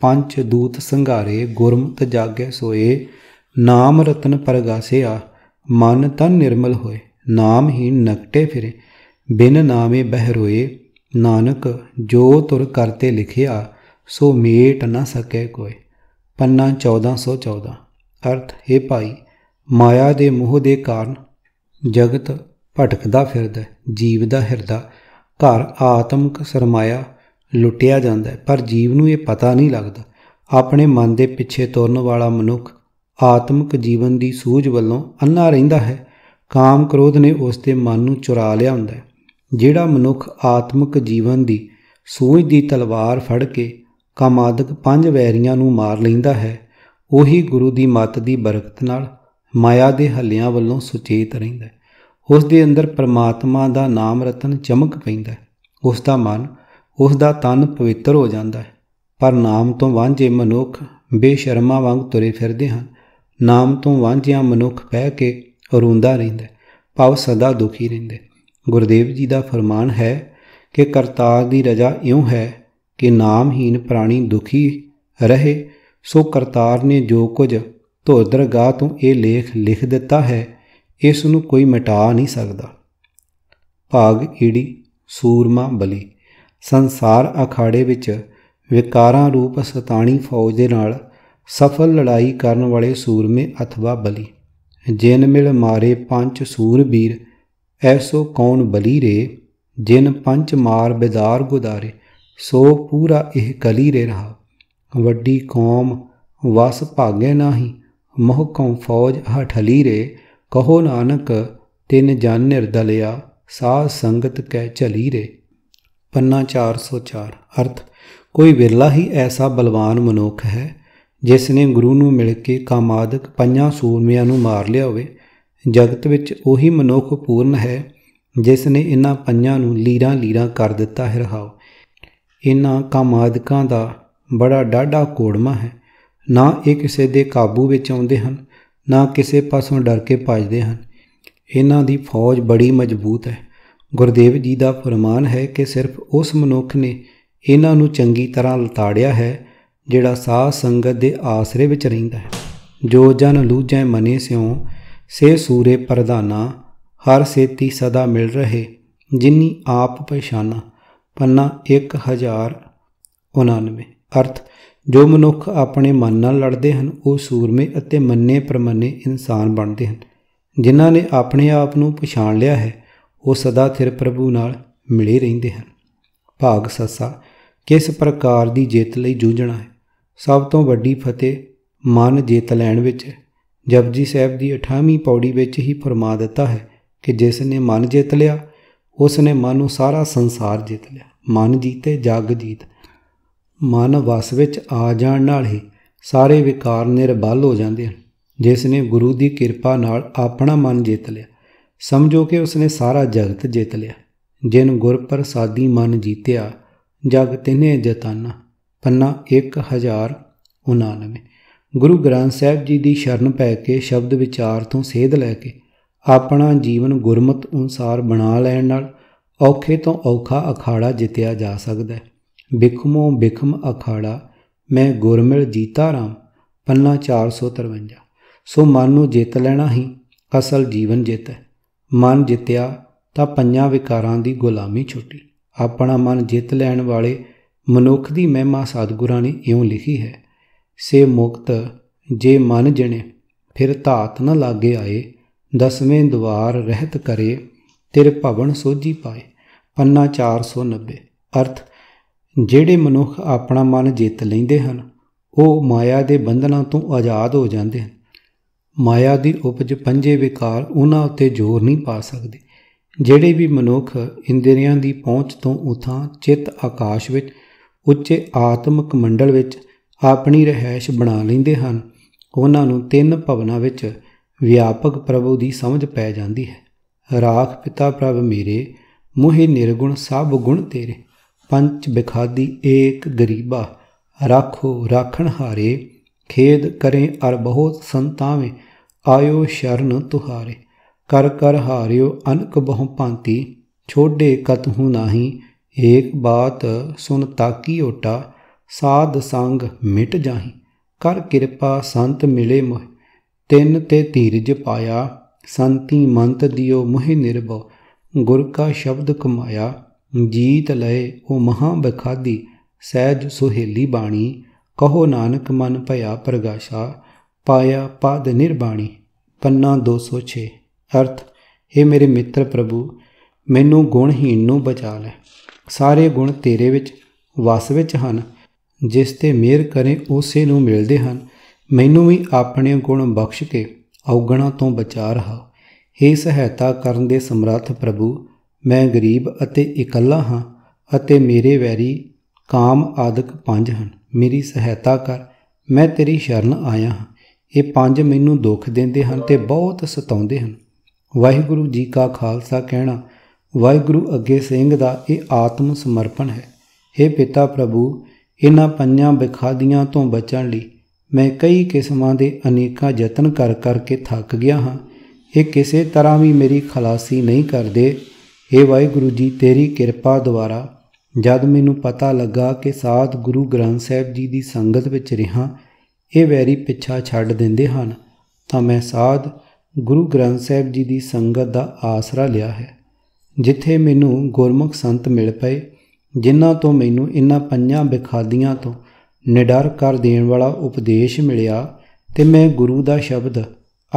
Speaker 1: ਪੰਜ ਦੂਤ ਸੰਘਾਰੇ ਗੁਰਮਤਿ ਜਾਗੇ ਸੋਏ ਨਾਮ ਰਤਨ ਪਰਗਾਸਿਆ ਮਨ ਤਨ ਨਿਰਮਲ ਹੋਏ ਨਾਮ ਹੀ ਨਕਟੇ ਫਿਰੇ ਬਿਨ ਨਾਮੇ ਬਹਿਰੋਏ ਨਾਨਕ ਜੋ ਤੁਰ ਕਰਤੇ ਲਿਖਿਆ ਸੋ ਮੇਟ ਨਾ ਸਕੇ ਕੋਈ ਪੰਨਾ 1414 ਅਰਥ ਹੈ ਭਾਈ ਮਾਇਆ ਦੇ ਮੋਹ ਦੇ ਕਾਰਨ ਜਗਤ ਭਟਕਦਾ ਫਿਰਦਾ ਜੀਵ ਦਾ ਹਿਰਦਾ ਘਰ ਆਤਮਿਕ ਸਰਮਾਇਆ ਲੁੱਟਿਆ ਜਾਂਦਾ ਹੈ ਪਰ ਜੀਵ ਨੂੰ ਇਹ ਪਤਾ ਨਹੀਂ ਲੱਗਦਾ ਆਪਣੇ ਮਨ ਦੇ ਪਿੱਛੇ ਤੁਰਨ ਵਾਲਾ ਮਨੁੱਖ ਆਤਮਿਕ ਜੀਵਨ ਦੀ ਸੂਝ ਵੱਲੋਂ ਅੰਨਾ ਰਹਿੰਦਾ ਹੈ ਕਾਮ ਕ੍ਰੋਧ ਨੇ ਉਸ ਦੇ ਮਨ ਨੂੰ ਚੁਰਾ ਲਿਆ ਹੁੰਦਾ ਹੈ ਜਿਹੜਾ ਮਨੁੱਖ ਆਤਮਿਕ ਜੀਵਨ ਦੀ ਸੂਝ ਦੀ ਤਲਵਾਰ ਫੜ ਕੇ ਕਾਮਾਦਿਕ ਪੰਜ ਵੈਰੀਆਂ ਨੂੰ ਮਾਰ ਲੈਂਦਾ ਹੈ ਉਹੀ ਗੁਰੂ ਦੀ ਮੱਤ ਦੀ ਬਰਕਤ ਨਾਲ ਮਾਇਆ ਦੇ ਹੱਲਿਆਂ ਵੱਲੋਂ ਸੁਚੇਤ ਰਹਿੰਦਾ ਉਸ ਦੇ ਅੰਦਰ ਪਰਮਾਤਮਾ ਦਾ ਨਾਮ ਰਤਨ ਚਮਕ ਪੈਂਦਾ ਉਸ ਦਾ ਮਨ ਉਸ ਦਾ ਤਨ ਪਵਿੱਤਰ ਹੋ ਜਾਂਦਾ ਹੈ ਪਰ ਨਾਮ ਤੋਂ ਵਾਂਝੇ ਮਨੁੱਖ ਬੇਸ਼ਰਮਾ ਵਾਂਗ ਤੁਰੇ ਫਿਰਦੇ ਹਨ ਨਾਮ ਤੋਂ ਵਾਂਝਿਆ ਮਨੁੱਖ ਬਹਿ ਕੇ ਰੋਂਦਾ ਰਹਿੰਦਾ ਪਾਉ ਸਦਾ ਦੁਖੀ ਰਹਿੰਦੇ ਗੁਰਦੇਵ ਜੀ ਦਾ ਫਰਮਾਨ ਹੈ ਕਿ ਕਰਤਾਰ ਦੀ ਰਜਾ ਇਉਂ ਹੈ ਕਿ ਨਾਮਹੀਨ ਪ੍ਰਾਣੀ ਦੁਖੀ ਰਹੇ ਸੋ ਕਰਤਾਰ ਨੇ ਜੋ ਕੁਝ ਧੋਦਰਗਾਹ ਤੋਂ ਇਹ ਲੇਖ ਲਿਖ ਦਿੱਤਾ ਹੈ ਇਸ ਨੂੰ ਕੋਈ ਮਿਟਾ ਨਹੀਂ ਸਕਦਾ ਭਾਗ ਈੜੀ ਸੂਰਮਾ ਬਲੀ ਸੰਸਾਰ ਅਖਾੜੇ ਵਿੱਚ ਵਿਕਾਰਾਂ ਰੂਪ ਸਤਾਣੀ ਫੌਜ ਦੇ ਨਾਲ ਸਫਲ ਲੜਾਈ ਕਰਨ ਵਾਲੇ ਸੂਰਮੇ ਅਥਵਾ ਬਲੀ ਜਿਨ ਮਿਲ ਮਾਰੇ ਪੰਜ ਸੂਰਬੀਰ ਐਸੋ ਕੌਣ ਬਲੀ ਰੇ ਜਿਨ ਪੰਜ ਮਾਰ ਬਿਦਾਰ ਗੁਦਾਰੇ ਸੋ ਪੂਰਾ ਇਹ ਕਲੀ ਰੇ ਰਹਾ ਵੱਡੀ ਕੌਮ ਵਸ ਭਾਗੇ ਨਾਹੀ ਮੋਹ ਕਉ ਫੌਜ ਹਠਲੀ ਰੇ ਕਹੋ ਨਾਨਕ ਤਿਨ ਜਨ ਨਿਰਦਲਿਆ ਸਾਧ ਸੰਗਤ ਕੈ ਚਲੀ ਰੇ ਪੰਨਾ 404 ਅਰਥ ਕੋਈ ਵਿਰਲਾ ਹੀ ਐਸਾ ਬਲਵਾਨ ਮਨੁੱਖ ਹੈ ਜਿਸ ਨੇ ਗੁਰੂ ਨੂੰ ਮਿਲ ਕੇ ਕਾਮਾਦਿਕ ਪੰਜਾਂ ਸੂਰਮਿਆਂ ਨੂੰ ਮਾਰ ਲਿਆ ਹੋਵੇ ਜਗਤ ਵਿੱਚ ਉਹੀ ਮਨੁੱਖ ਪੂਰਨ ਹੈ ਜਿਸ ਨੇ ਇਹਨਾਂ ਪੰਜਾਂ ਨੂੰ ਲੀਰਾਂ ਲੀਰਾਂ ਕਰ ਦਿੱਤਾ ਹੈ ਰਹਾਉ ਇਹਨਾਂ ਕਾਮਾਦਿਕਾਂ ਦਾ ਬੜਾ ਡਾਢਾ ਕੋੜਮਾ ਹੈ ਨਾ ਇਹ ਕਿਸੇ ਦੇ ਕਾਬੂ ਵਿੱਚ ਆਉਂਦੇ ਹਨ ਨਾ ਕਿਸੇ ਪਾਸੋਂ ਡਰ ਕੇ ਭੱਜਦੇ ਹਨ ਇਹਨਾਂ ਦੀ ਫੌਜ ਬੜੀ ਮਜ਼ਬੂਤ ਹੈ ਗੁਰਦੇਵ ਜੀ ਦਾ ਫਰਮਾਨ ਹੈ ਕਿ ਸਿਰਫ ਉਸ ਮਨੁੱਖ ਨੇ ਇਹਨਾਂ ਨੂੰ ਚੰਗੀ ਤਰ੍ਹਾਂ ਲਤਾੜਿਆ ਹੈ ਜਿਹੜਾ ਸਾਧ ਸੰਗਤ ਦੇ ਆਸਰੇ ਵਿੱਚ ਰਹਿੰਦਾ ਹੈ ਜੋ ਜਨ ਲੂਜੈ ਮਨੇ ਸਿਉ ਸੇ ਸੂਰੇ ਪ੍ਰਧਾਨਾ ਹਰ ਸੇਤੀ ਸਦਾ ਮਿਲ ਰਹੇ ਜਿਨੀ ਆਪ ਪਛਾਨਾ ਪੰਨਾ 1099 ਅਰਥ ਜੋ ਮਨੁੱਖ ਆਪਣੇ ਮਨ ਨਾਲ ਲੜਦੇ ਹਨ ਉਹ ਸੂਰਮੇ ਅਤੇ ਮੰਨੇ ਪਰਮੰਨੇ ਇਨਸਾਨ ਬਣਦੇ ਹਨ ਜਿਨ੍ਹਾਂ ਨੇ ਆਪਣੇ ਆਪ ਨੂੰ ਪਛਾਣ ਲਿਆ ਹੈ ਉਹ ਸਦਾ ਥਿਰ ਪ੍ਰਭੂ ਨਾਲ ਮਿਲੇ ਰਹਿੰਦੇ ਹਨ ਭਾਗ ਸਸਾ ਕਿਸ ਪ੍ਰਕਾਰ ਦੀ ਜਿੱਤ ਲਈ ਜੂਝਣਾ ਹੈ ਸਭ ਤੋਂ ਵੱਡੀ ਫਤਿਹ ਮਨ ਜਿੱਤ ਲੈਣ ਵਿੱਚ ਜਪਜੀ ਸਾਹਿਬ ਦੀ 18ਵੀਂ ਪੌੜੀ ਵਿੱਚ ਹੀ ਫਰਮਾ ਦਿੱਤਾ ਹੈ ਕਿ ਜਿਸ ਨੇ ਮਨ ਜਿੱਤ ਲਿਆ ਉਸ ਨੇ ਮਨ ਨੂੰ ਸਾਰਾ ਸੰਸਾਰ ਜਿੱਤ ਲਿਆ ਮਨ ਜੀਤੇ ਜਗ ਜੀਤ ਮਨ ਵਸ ਵਿੱਚ ਆ ਜਾਣ ਨਾਲ ਹੀ ਸਾਰੇ ਵਿਕਾਰ ਨਿਰਬਲ ਹੋ ਜਾਂਦੇ ਹਨ ਜਿਸ ਨੇ ਗੁਰੂ ਦੀ ਕਿਰਪਾ ਨਾਲ ਆਪਣਾ ਮਨ ਜਿੱਤ ਲਿਆ ਸਮਝੋ ਕਿ ਉਸ ਨੇ ਸਾਰਾ ਜਗਤ ਜਿੱਤ ਲਿਆ ਜਿਨ ਗੁਰ ਪ੍ਰਸਾਦੀ ਮਨ ਜੀਤਿਆ ਜਗ ਤਿਨੇ ਜਤਾਨਾ ਪੰਨਾ 1099 ਗੁਰੂ ਗ੍ਰੰਥ ਸਾਹਿਬ ਜੀ ਦੀ ਸ਼ਰਨ ਪੈ ਕੇ ਸ਼ਬਦ ਵਿਚਾਰ ਤੋਂ ਸੇਧ ਲੈ ਕੇ ਆਪਣਾ ਜੀਵਨ ਗੁਰਮਤ ਅਨੁਸਾਰ ਬਣਾ ਲੈਣ ਨਾਲ ਔਖੇ ਤੋਂ ਔਖਾ ਅਖਾੜਾ ਜਿੱਤਿਆ ਜਾ ਸਕਦਾ ਹੈ ਬਿਖਮੋ ਬਿਖਮ ਅਖਾੜਾ ਮੈਂ ਗੁਰਮਿਲ ਜੀਤਾ ਰਾਮ ਪੰਨਾ 453 ਸੋ ਮਨ ਨੂੰ ਜਿੱਤ ਲੈਣਾ ਹੀ ਅਸਲ ਜੀਵਨ ਜਿੱਤ ਹੈ ਮਨ ਜਿੱਤਿਆ ਤਾਂ ਪੰਜਾਂ ਵਿਕਾਰਾਂ ਦੀ ਗੁਲਾਮੀ ਛੁੱਟੀ ਆਪਣਾ ਮਨ ਜਿੱਤ ਲੈਣ ਵਾਲੇ ਮਨੁੱਖ ਦੀ ਮਹਿਮਾ ਸਤਿਗੁਰਾਂ ਨੇ ਇਉਂ ਲਿਖੀ ਹੈ ਸੇ ਮੁਕਤ ਜੇ ਮਨ ਜਣੇ ਫਿਰ ਧਾਤ ਨ ਲਾਗੇ ਆਏ ਦਸਵੇਂ ਦਵਾਰ ਰਹਿਤ ਕਰੇ ਤੇਰ ਭਵਨ ਸੋਝੀ ਪਾਏ ਪੰਨਾ 490 ਅਰਥ ਜਿਹੜੇ ਮਨੁੱਖ ਆਪਣਾ ਮਨ ਜਿੱਤ ਲੈਂਦੇ ਹਨ ਉਹ ਮਾਇਆ ਦੇ ਬੰਧਨਾਂ ਤੋਂ ਆਜ਼ਾਦ ਹੋ ਜਾਂਦੇ ਹਨ ਮਾਇਆ ਦੀ ਉਪਜ ਪੰਜੇ ਵਿਕਾਰ ਉਹਨਾਂ ਉੱਤੇ ਜ਼ੋਰ ਨਹੀਂ ਪਾ ਸਕਦੇ ਜਿਹੜੇ ਵੀ ਮਨੁੱਖ ਇੰਦਰੀਆਂ ਦੀ ਪਹੁੰਚ ਤੋਂ ਉਥਾਂ ਚਿੱਤ ਆਕਾਸ਼ ਵਿੱਚ ਉੱਚੇ ਆਤਮਿਕ ਮੰਡਲ ਵਿੱਚ ਆਪਣੀ ਰਹਿائش ਬਣਾ ਲੈਂਦੇ ਹਨ ਉਹਨਾਂ ਨੂੰ ਤਿੰਨ ਭਵਨਾਂ ਵਿੱਚ ਵਿਆਪਕ ਪ੍ਰਭੂ ਦੀ ਸਮਝ ਪੈ ਜਾਂਦੀ ਹੈ ਰਾਖ ਪਿਤਾ ਪ੍ਰਭ ਮੇਰੇ ਮੋਹਿ ਨਿਰਗੁਣ ਸਭ ਗੁਣ ਤੇਰੇ ਪੰਚ ਬਿਖਾਦੀ ਏਕ ਗਰੀਬਾ ਰਾਖੋ ਰਾਖਣ ਹਾਰੇ ਖੇਦ ਕਰੇ ਅਰ ਬਹੁਤ ਸੰਤਾਵੇਂ ਆਇਓ ਸ਼ਰਨ ਤੁਹਾਰੇ ਕਰ ਕਰ ਹਾਰਿਓ ਅਨਕ ਬਹੁ ਭਾਂਤੀ ਛੋਡੇ ਹੂ ਨਾਹੀ ਏਕ ਬਾਤ ਸੁਨ ਤਾਕੀ ਓਟਾ ਸਾਧ ਸੰਗ ਮਿਟ ਜਾਹੀ ਕਰ ਕਿਰਪਾ ਸੰਤ ਮਿਲੇ ਮੋਹ ਤਿੰਨ ਤੇ ਧੀਰਜ ਪਾਇਆ ਸੰਤੀ ਮੰਤ ਦਿਓ ਮੋਹਿ ਨਿਰਭਉ ਗੁਰ ਕਾ ਸ਼ਬਦ ਕਮਾਇਆ ਜੀਤ ਲਏ ਉਹ ਮਹਾ ਬਖਾਦੀ ਸਹਿਜ ਸੁਹੇਲੀ ਬਾਣੀ ਕਹੋ ਨਾਨਕ ਮਨ ਭਇਆ ਪ੍ਰਗਾਸ਼ਾ ਪਾਇਆ ਪਦ ਨਿਰਬਾਣੀ ਪੰਨਾ 206 ਅਰਥ ਏ ਮੇਰੇ ਮਿੱਤਰ ਪ੍ਰਭੂ ਮੈਨੂੰ ਗੁਣਹੀਣ ਨੂੰ ਬਚਾ ਲੈ ਸਾਰੇ ਗੁਣ ਤੇਰੇ ਵਿੱਚ ਵਸ ਵਿੱਚ ਹਨ ਜਿਸ ਤੇ ਮਿਹਰ ਕਰੇ ਉਸੇ ਨੂੰ ਮਿਲਦੇ ਹਨ ਮੈਨੂੰ ਵੀ ਆਪਣੇ ਗੁਣ ਬਖਸ਼ ਕੇ ਔਗਣਾ ਤੋਂ ਬਚਾ ਰਹਾ हे ਸਹਾਇਤਾ ਕਰਨ ਦੇ ਸਮਰੱਥ ਪ੍ਰਭੂ ਮੈਂ ਗਰੀਬ ਅਤੇ ਇਕੱਲਾ ਹਾਂ ਅਤੇ ਮੇਰੇ ਵੈਰੀ ਕਾਮ ਆਦਿਕ ਪੰਜ ਹਨ ਮੇਰੀ ਸਹਾਇਤਾ ਕਰ ਮੈਂ ਤੇਰੀ ਸ਼ਰਨ ਆਇਆ ਹਾਂ ਇਹ ਪੰਜ ਮੈਨੂੰ ਦੁੱਖ ਦਿੰਦੇ ਹਨ ਤੇ ਬਹੁਤ ਸਤਾਉਂਦੇ ਹਨ ਵਾਹਿਗੁਰੂ ਜੀ ਕਾ ਖਾਲਸਾ ਕਹਿਣਾ ਵਾਹਿਗੁਰੂ ਅੱਗੇ ਸਿੰਘ ਦਾ ਇਹ ਆਤਮ ਸਮਰਪਣ ਹੈ हे ਪਿਤਾ ਪ੍ਰਭੂ ਇਹਨਾਂ ਪੰਜਾਂ ਵਿਖਾਦੀਆਂ ਤੋਂ ਬਚਣ ਲਈ ਮੈਂ ਕਈ ਕਿਸਮਾਂ ਦੇ ਅਨੇਕਾਂ ਯਤਨ ਕਰ ਕਰਕੇ ਥੱਕ ਗਿਆ ਹਾਂ ਇਹ ਕਿਸੇ ਤਰ੍ਹਾਂ ਵੀ ਮੇਰੀ ਖਲਾਸੀ ਨਹੀਂ ਕਰਦੇ हे ਵਾਹਿਗੁਰੂ ਜੀ ਤੇਰੀ ਕਿਰਪਾ ਦੁਆਰਾ ਜਦ ਮੈਨੂੰ ਪਤਾ ਲੱਗਾ ਕਿ ਸਾਧ ਗੁਰੂ ਗ੍ਰੰਥ ਸਾਹਿਬ ਜੀ ਦੀ ਸੰਗਤ ਵਿੱਚ ਰਿਹਾ ਇਹ ਵੈਰੀ ਪਿੱਛਾ ਛੱਡ ਦਿੰਦੇ ਹਨ ਤਾਂ ਮੈਂ ਸਾਧ ਗੁਰੂ ਗ੍ਰੰਥ ਸਾਹਿਬ ਜੀ ਦੀ ਸੰਗਤ ਦਾ ਆਸਰਾ ਲਿਆ ਹੈ ਜਿੱਥੇ ਮੈਨੂੰ ਗੁਰਮੁਖ ਸੰਤ ਮਿਲ ਪਏ ਜਿਨ੍ਹਾਂ ਤੋਂ ਮੈਨੂੰ ਇਨ੍ਹਾਂ ਪੰਜਾਂ ਵਿਖਾਦੀਆਂ ਤੋਂ ਨਿਡਰ ਕਰ ਦੇਣ ਵਾਲਾ ਉਪਦੇਸ਼ ਮਿਲਿਆ ਤੇ ਮੈਂ ਗੁਰੂ ਦਾ ਸ਼ਬਦ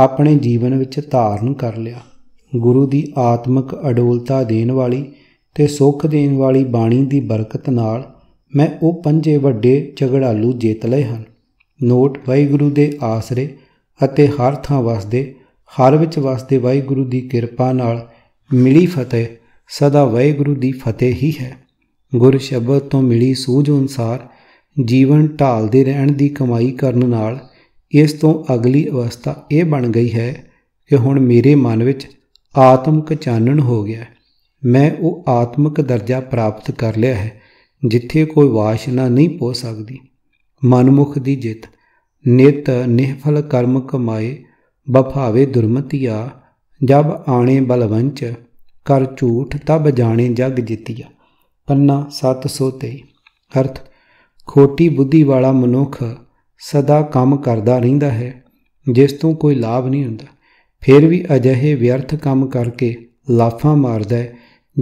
Speaker 1: ਆਪਣੇ ਜੀਵਨ ਵਿੱਚ ਧਾਰਨ ਕਰ ਲਿਆ ਗੁਰੂ ਦੀ ਆਤਮਿਕ ਅਡੋਲਤਾ ਦੇਣ ਵਾਲੀ ਤੇ ਸੁਖ ਦੇਣ ਵਾਲੀ ਬਾਣੀ ਦੀ ਬਰਕਤ ਨਾਲ ਮੈਂ ਉਹ ਪੰਜੇ ਵੱਡੇ ਝਗੜਾਲੂ ਜਿੱਤ ਲਏ ਹਨ ਨੋਟ ਵਾਹਿਗੁਰੂ ਦੇ ਆਸਰੇ ਅਤੇ ਹਰ ਥਾਂ ਵਸਦੇ ਹਰ ਵਿੱਚ ਵਸਦੇ ਵਾਹਿਗੁਰੂ ਦੀ ਕਿਰਪਾ ਨਾਲ ਮਿਲੀ ਫਤਿਹ ਸਦਾ ਵਾਹਿਗੁਰੂ ਦੀ ਫਤਿਹ ਹੀ ਹੈ ਗੁਰ ਸ਼ਬਦ ਤੋਂ ਮਿਲੀ ਸੂਝ ਅਨੁਸਾਰ ਜੀਵਨ ਢਾਲਦੇ ਰਹਿਣ ਦੀ ਕਮਾਈ ਕਰਨ ਨਾਲ ਇਸ ਤੋਂ ਅਗਲੀ ਅਵਸਥਾ ਇਹ ਬਣ ਗਈ ਹੈ ਕਿ ਹੁਣ ਮੇਰੇ ਮਨ ਵਿੱਚ ਆਤਮਕ ਚਾਨਣ ਹੋ ਗਿਆ ਮੈਂ ਉਹ ਆਤਮਕ ਦਰਜਾ ਪ੍ਰਾਪਤ ਕਰ ਲਿਆ ਹੈ ਜਿੱਥੇ ਕੋਈ ਵਾਸ਼ਨਾ ਨਹੀਂ ਪਹੁੰਚ ਸਕਦੀ ਮਨਮੁਖ ਦੀ ਜਿੱਤ ਨਿਤ ਨਿਹਫਲ ਕਰਮ ਕਮਾਏ ਬਫਾਵੇ ਦੁਰਮਤੀਆ ਜਬ ਆਣੇ ਬਲਵੰਚ ਕਰ ਝੂਠ ਤਬ ਜਾਣੇ ਜਗ ਜਿਤਿਆ ਪੰਨਾ 723 ਅਰਥ ਖੋਟੀ ਬੁੱਧੀ ਵਾਲਾ ਮਨੁੱਖ ਸਦਾ ਕੰਮ ਕਰਦਾ ਰਹਿੰਦਾ ਹੈ ਜਿਸ ਤੋਂ ਕੋਈ ਲਾਭ ਨਹੀਂ ਹੁੰਦਾ ਫਿਰ ਵੀ ਅਜਿਹੇ ਵਿਅਰਥ ਕੰਮ ਕਰਕੇ ਲਾਫਾਂ ਮਾਰਦਾ ਹੈ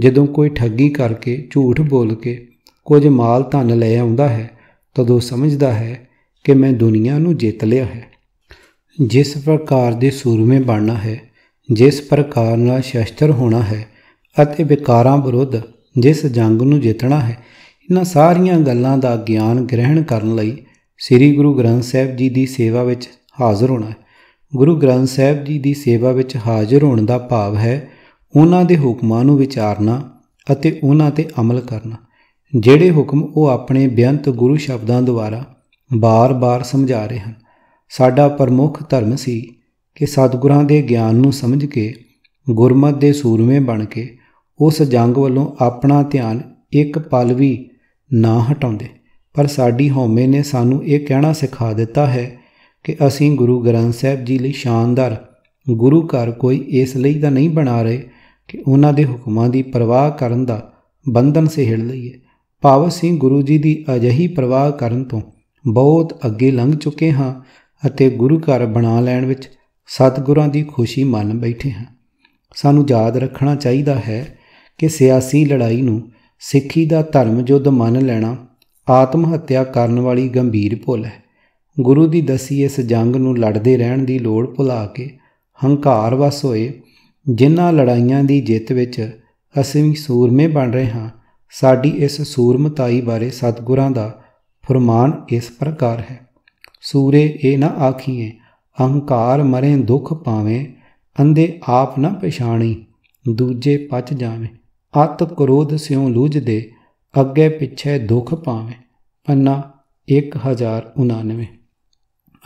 Speaker 1: ਜਦੋਂ ਕੋਈ ਠੱਗੀ ਕਰਕੇ ਝੂਠ ਬੋਲ ਕੇ ਕੁਝ ਮਾਲ ਧਨ ਲੈ ਆਉਂਦਾ ਹੈ ਤਦੋਂ ਸਮਝਦਾ ਹੈ ਕਿ ਮੈਂ ਦੁਨੀਆ ਨੂੰ ਜਿੱਤ ਲਿਆ ਹੈ ਜਿਸ ਪ੍ਰਕਾਰ ਦੇ ਸੂਰਮੇ ਬਣਨਾ ਹੈ ਜਿਸ ਪ੍ਰਕਾਰ ਨਾਲ ਸ਼ਸਤਰ ਹੋਣਾ ਹੈ ਅਤੇ ਵਿਕਾਰਾਂ ਵਿਰੁੱਧ ਜਿਸ ਜੰਗ ਨੂੰ ਜਿੱਤਣਾ ਹੈ ਇਹਨਾਂ ਸਾਰੀਆਂ ਗੱਲਾਂ ਦਾ ਗਿਆਨ ਗ੍ਰਹਿਣ ਕਰਨ ਲਈ ਸ੍ਰੀ ਗੁਰੂ ਗ੍ਰੰਥ ਸਾਹਿਬ ਜੀ ਦੀ ਸੇਵਾ ਵਿੱਚ ਹਾਜ਼ਰ ਹੋਣਾ ਹੈ ਗੁਰੂ ਗ੍ਰੰਥ ਸਾਹਿਬ ਜੀ ਦੀ ਸੇਵਾ ਵਿੱਚ ਹਾਜ਼ਰ ਹੋਣ ਦਾ ਭਾਵ ਹੈ ਉਹਨਾਂ ਦੇ ਹੁਕਮਾਂ ਨੂੰ ਵਿਚਾਰਨਾ ਅਤੇ ਉਹਨਾਂ ਤੇ ਅਮਲ ਕਰਨਾ ਜਿਹੜੇ ਹੁਕਮ ਉਹ ਆਪਣੇ ਬਿਆੰਤ ਗੁਰੂ ਸ਼ਬਦਾਂ ਦੁਆਰਾ ਬਾਰ-ਬਾਰ ਸਮਝਾ ਰਹੇ ਹਨ ਸਾਡਾ ਪ੍ਰਮੁੱਖ ਧਰਮ ਸੀ ਕਿ ਸਤਿਗੁਰਾਂ ਦੇ ਗਿਆਨ ਨੂੰ ਸਮਝ ਕੇ ਗੁਰਮਤ ਦੇ ਸੂਰਮੇ ਬਣ ਕੇ ਉਸ ਜੰਗ ਵੱਲੋਂ ਆਪਣਾ ਧਿਆਨ ਇੱਕ ਪਲ ਵੀ ਨਾ ਹਟਾਉਂਦੇ ਪਰ ਸਾਡੀ ਹਉਮੈ ਨੇ ਸਾਨੂੰ ਇਹ ਕਹਿਣਾ ਸਿਖਾ ਦਿੱਤਾ ਹੈ ਕਿ ਅਸੀਂ ਗੁਰੂ ਗ੍ਰੰਥ ਸਾਹਿਬ ਜੀ ਲਈ ਸ਼ਾਨਦਾਰ ਗੁਰੂ ਘਰ ਕੋਈ ਇਸ ਲਈ ਤਾਂ ਨਹੀਂ ਬਣਾ ਰਹੇ ਕਿ ਉਹਨਾਂ ਦੇ ਹੁਕਮਾਂ ਦੀ ਪਰਵਾਹ ਕਰਨ ਦਾ ਬੰਧਨ ਸੇ ਸਹਿੜ ਲਈਏ ਭਾਵ ਸਿੰਘ ਗੁਰੂ ਜੀ ਦੀ ਅਜਹੀ ਪ੍ਰਵਾਹ ਕਰਨ ਤੋਂ ਬਹੁਤ ਅੱਗੇ ਲੰਘ ਚੁੱਕੇ ਹਾਂ ਅਤੇ ਗੁਰੂ ਘਰ ਬਣਾ ਲੈਣ ਵਿੱਚ ਸਤਿਗੁਰਾਂ ਦੀ ਖੁਸ਼ੀ ਮੰਨ ਬੈਠੇ ਹਾਂ ਸਾਨੂੰ ਯਾਦ ਰੱਖਣਾ ਚਾਹੀਦਾ ਹੈ ਕਿ ਸਿਆਸੀ ਲੜਾਈ ਨੂੰ ਸਿੱਖੀ ਦਾ ਧਰਮ ਜੁੱਧ ਮੰਨ ਲੈਣਾ ਆਤਮ ਹੱਤਿਆ ਕਰਨ ਵਾਲੀ ਗੰਭੀਰ ਭੁੱਲ ਹੈ ਗੁਰੂ ਦੀ ਦਸੀ ਇਸ ਜੰਗ ਨੂੰ ਲੜਦੇ ਰਹਿਣ ਦੀ ਲੋੜ ਭੁਲਾ ਕੇ ਹੰਕਾਰ ਵਸ ਹੋਏ ਜਿਨ੍ਹਾਂ ਲੜਾਈਆਂ ਦੀ ਜਿੱਤ ਵਿੱਚ ਅਸੀਂ ਸੂਰਮੇ ਬਣ ਰਹੇ ਹਾਂ ਸਾਡੀ ਇਸ ਸੂਰਮਤਾਈ ਬਾਰੇ ਸਤਿਗੁਰਾਂ ਦਾ ਫਰਮਾਨ ਇਸ ਪ੍ਰਕਾਰ ਹੈ ਸੂਰੇ ਇਹ ਨਾ ਆਖੀਏ ਅਹੰਕਾਰ ਮਰੇ ਦੁੱਖ ਪਾਵੇਂ ਅੰਦੇ ਆਪ ਨਾ ਪਛਾਣੀ ਦੂਜੇ ਪਚ ਜਾਵੇਂ ਅਤ ਕ੍ਰੋਧ ਸਿਉ ਲੂਝਦੇ ਅੱਗੇ ਪਿੱਛੇ ਦੁੱਖ ਪਾਵੇਂ ਪੰਨਾ 1099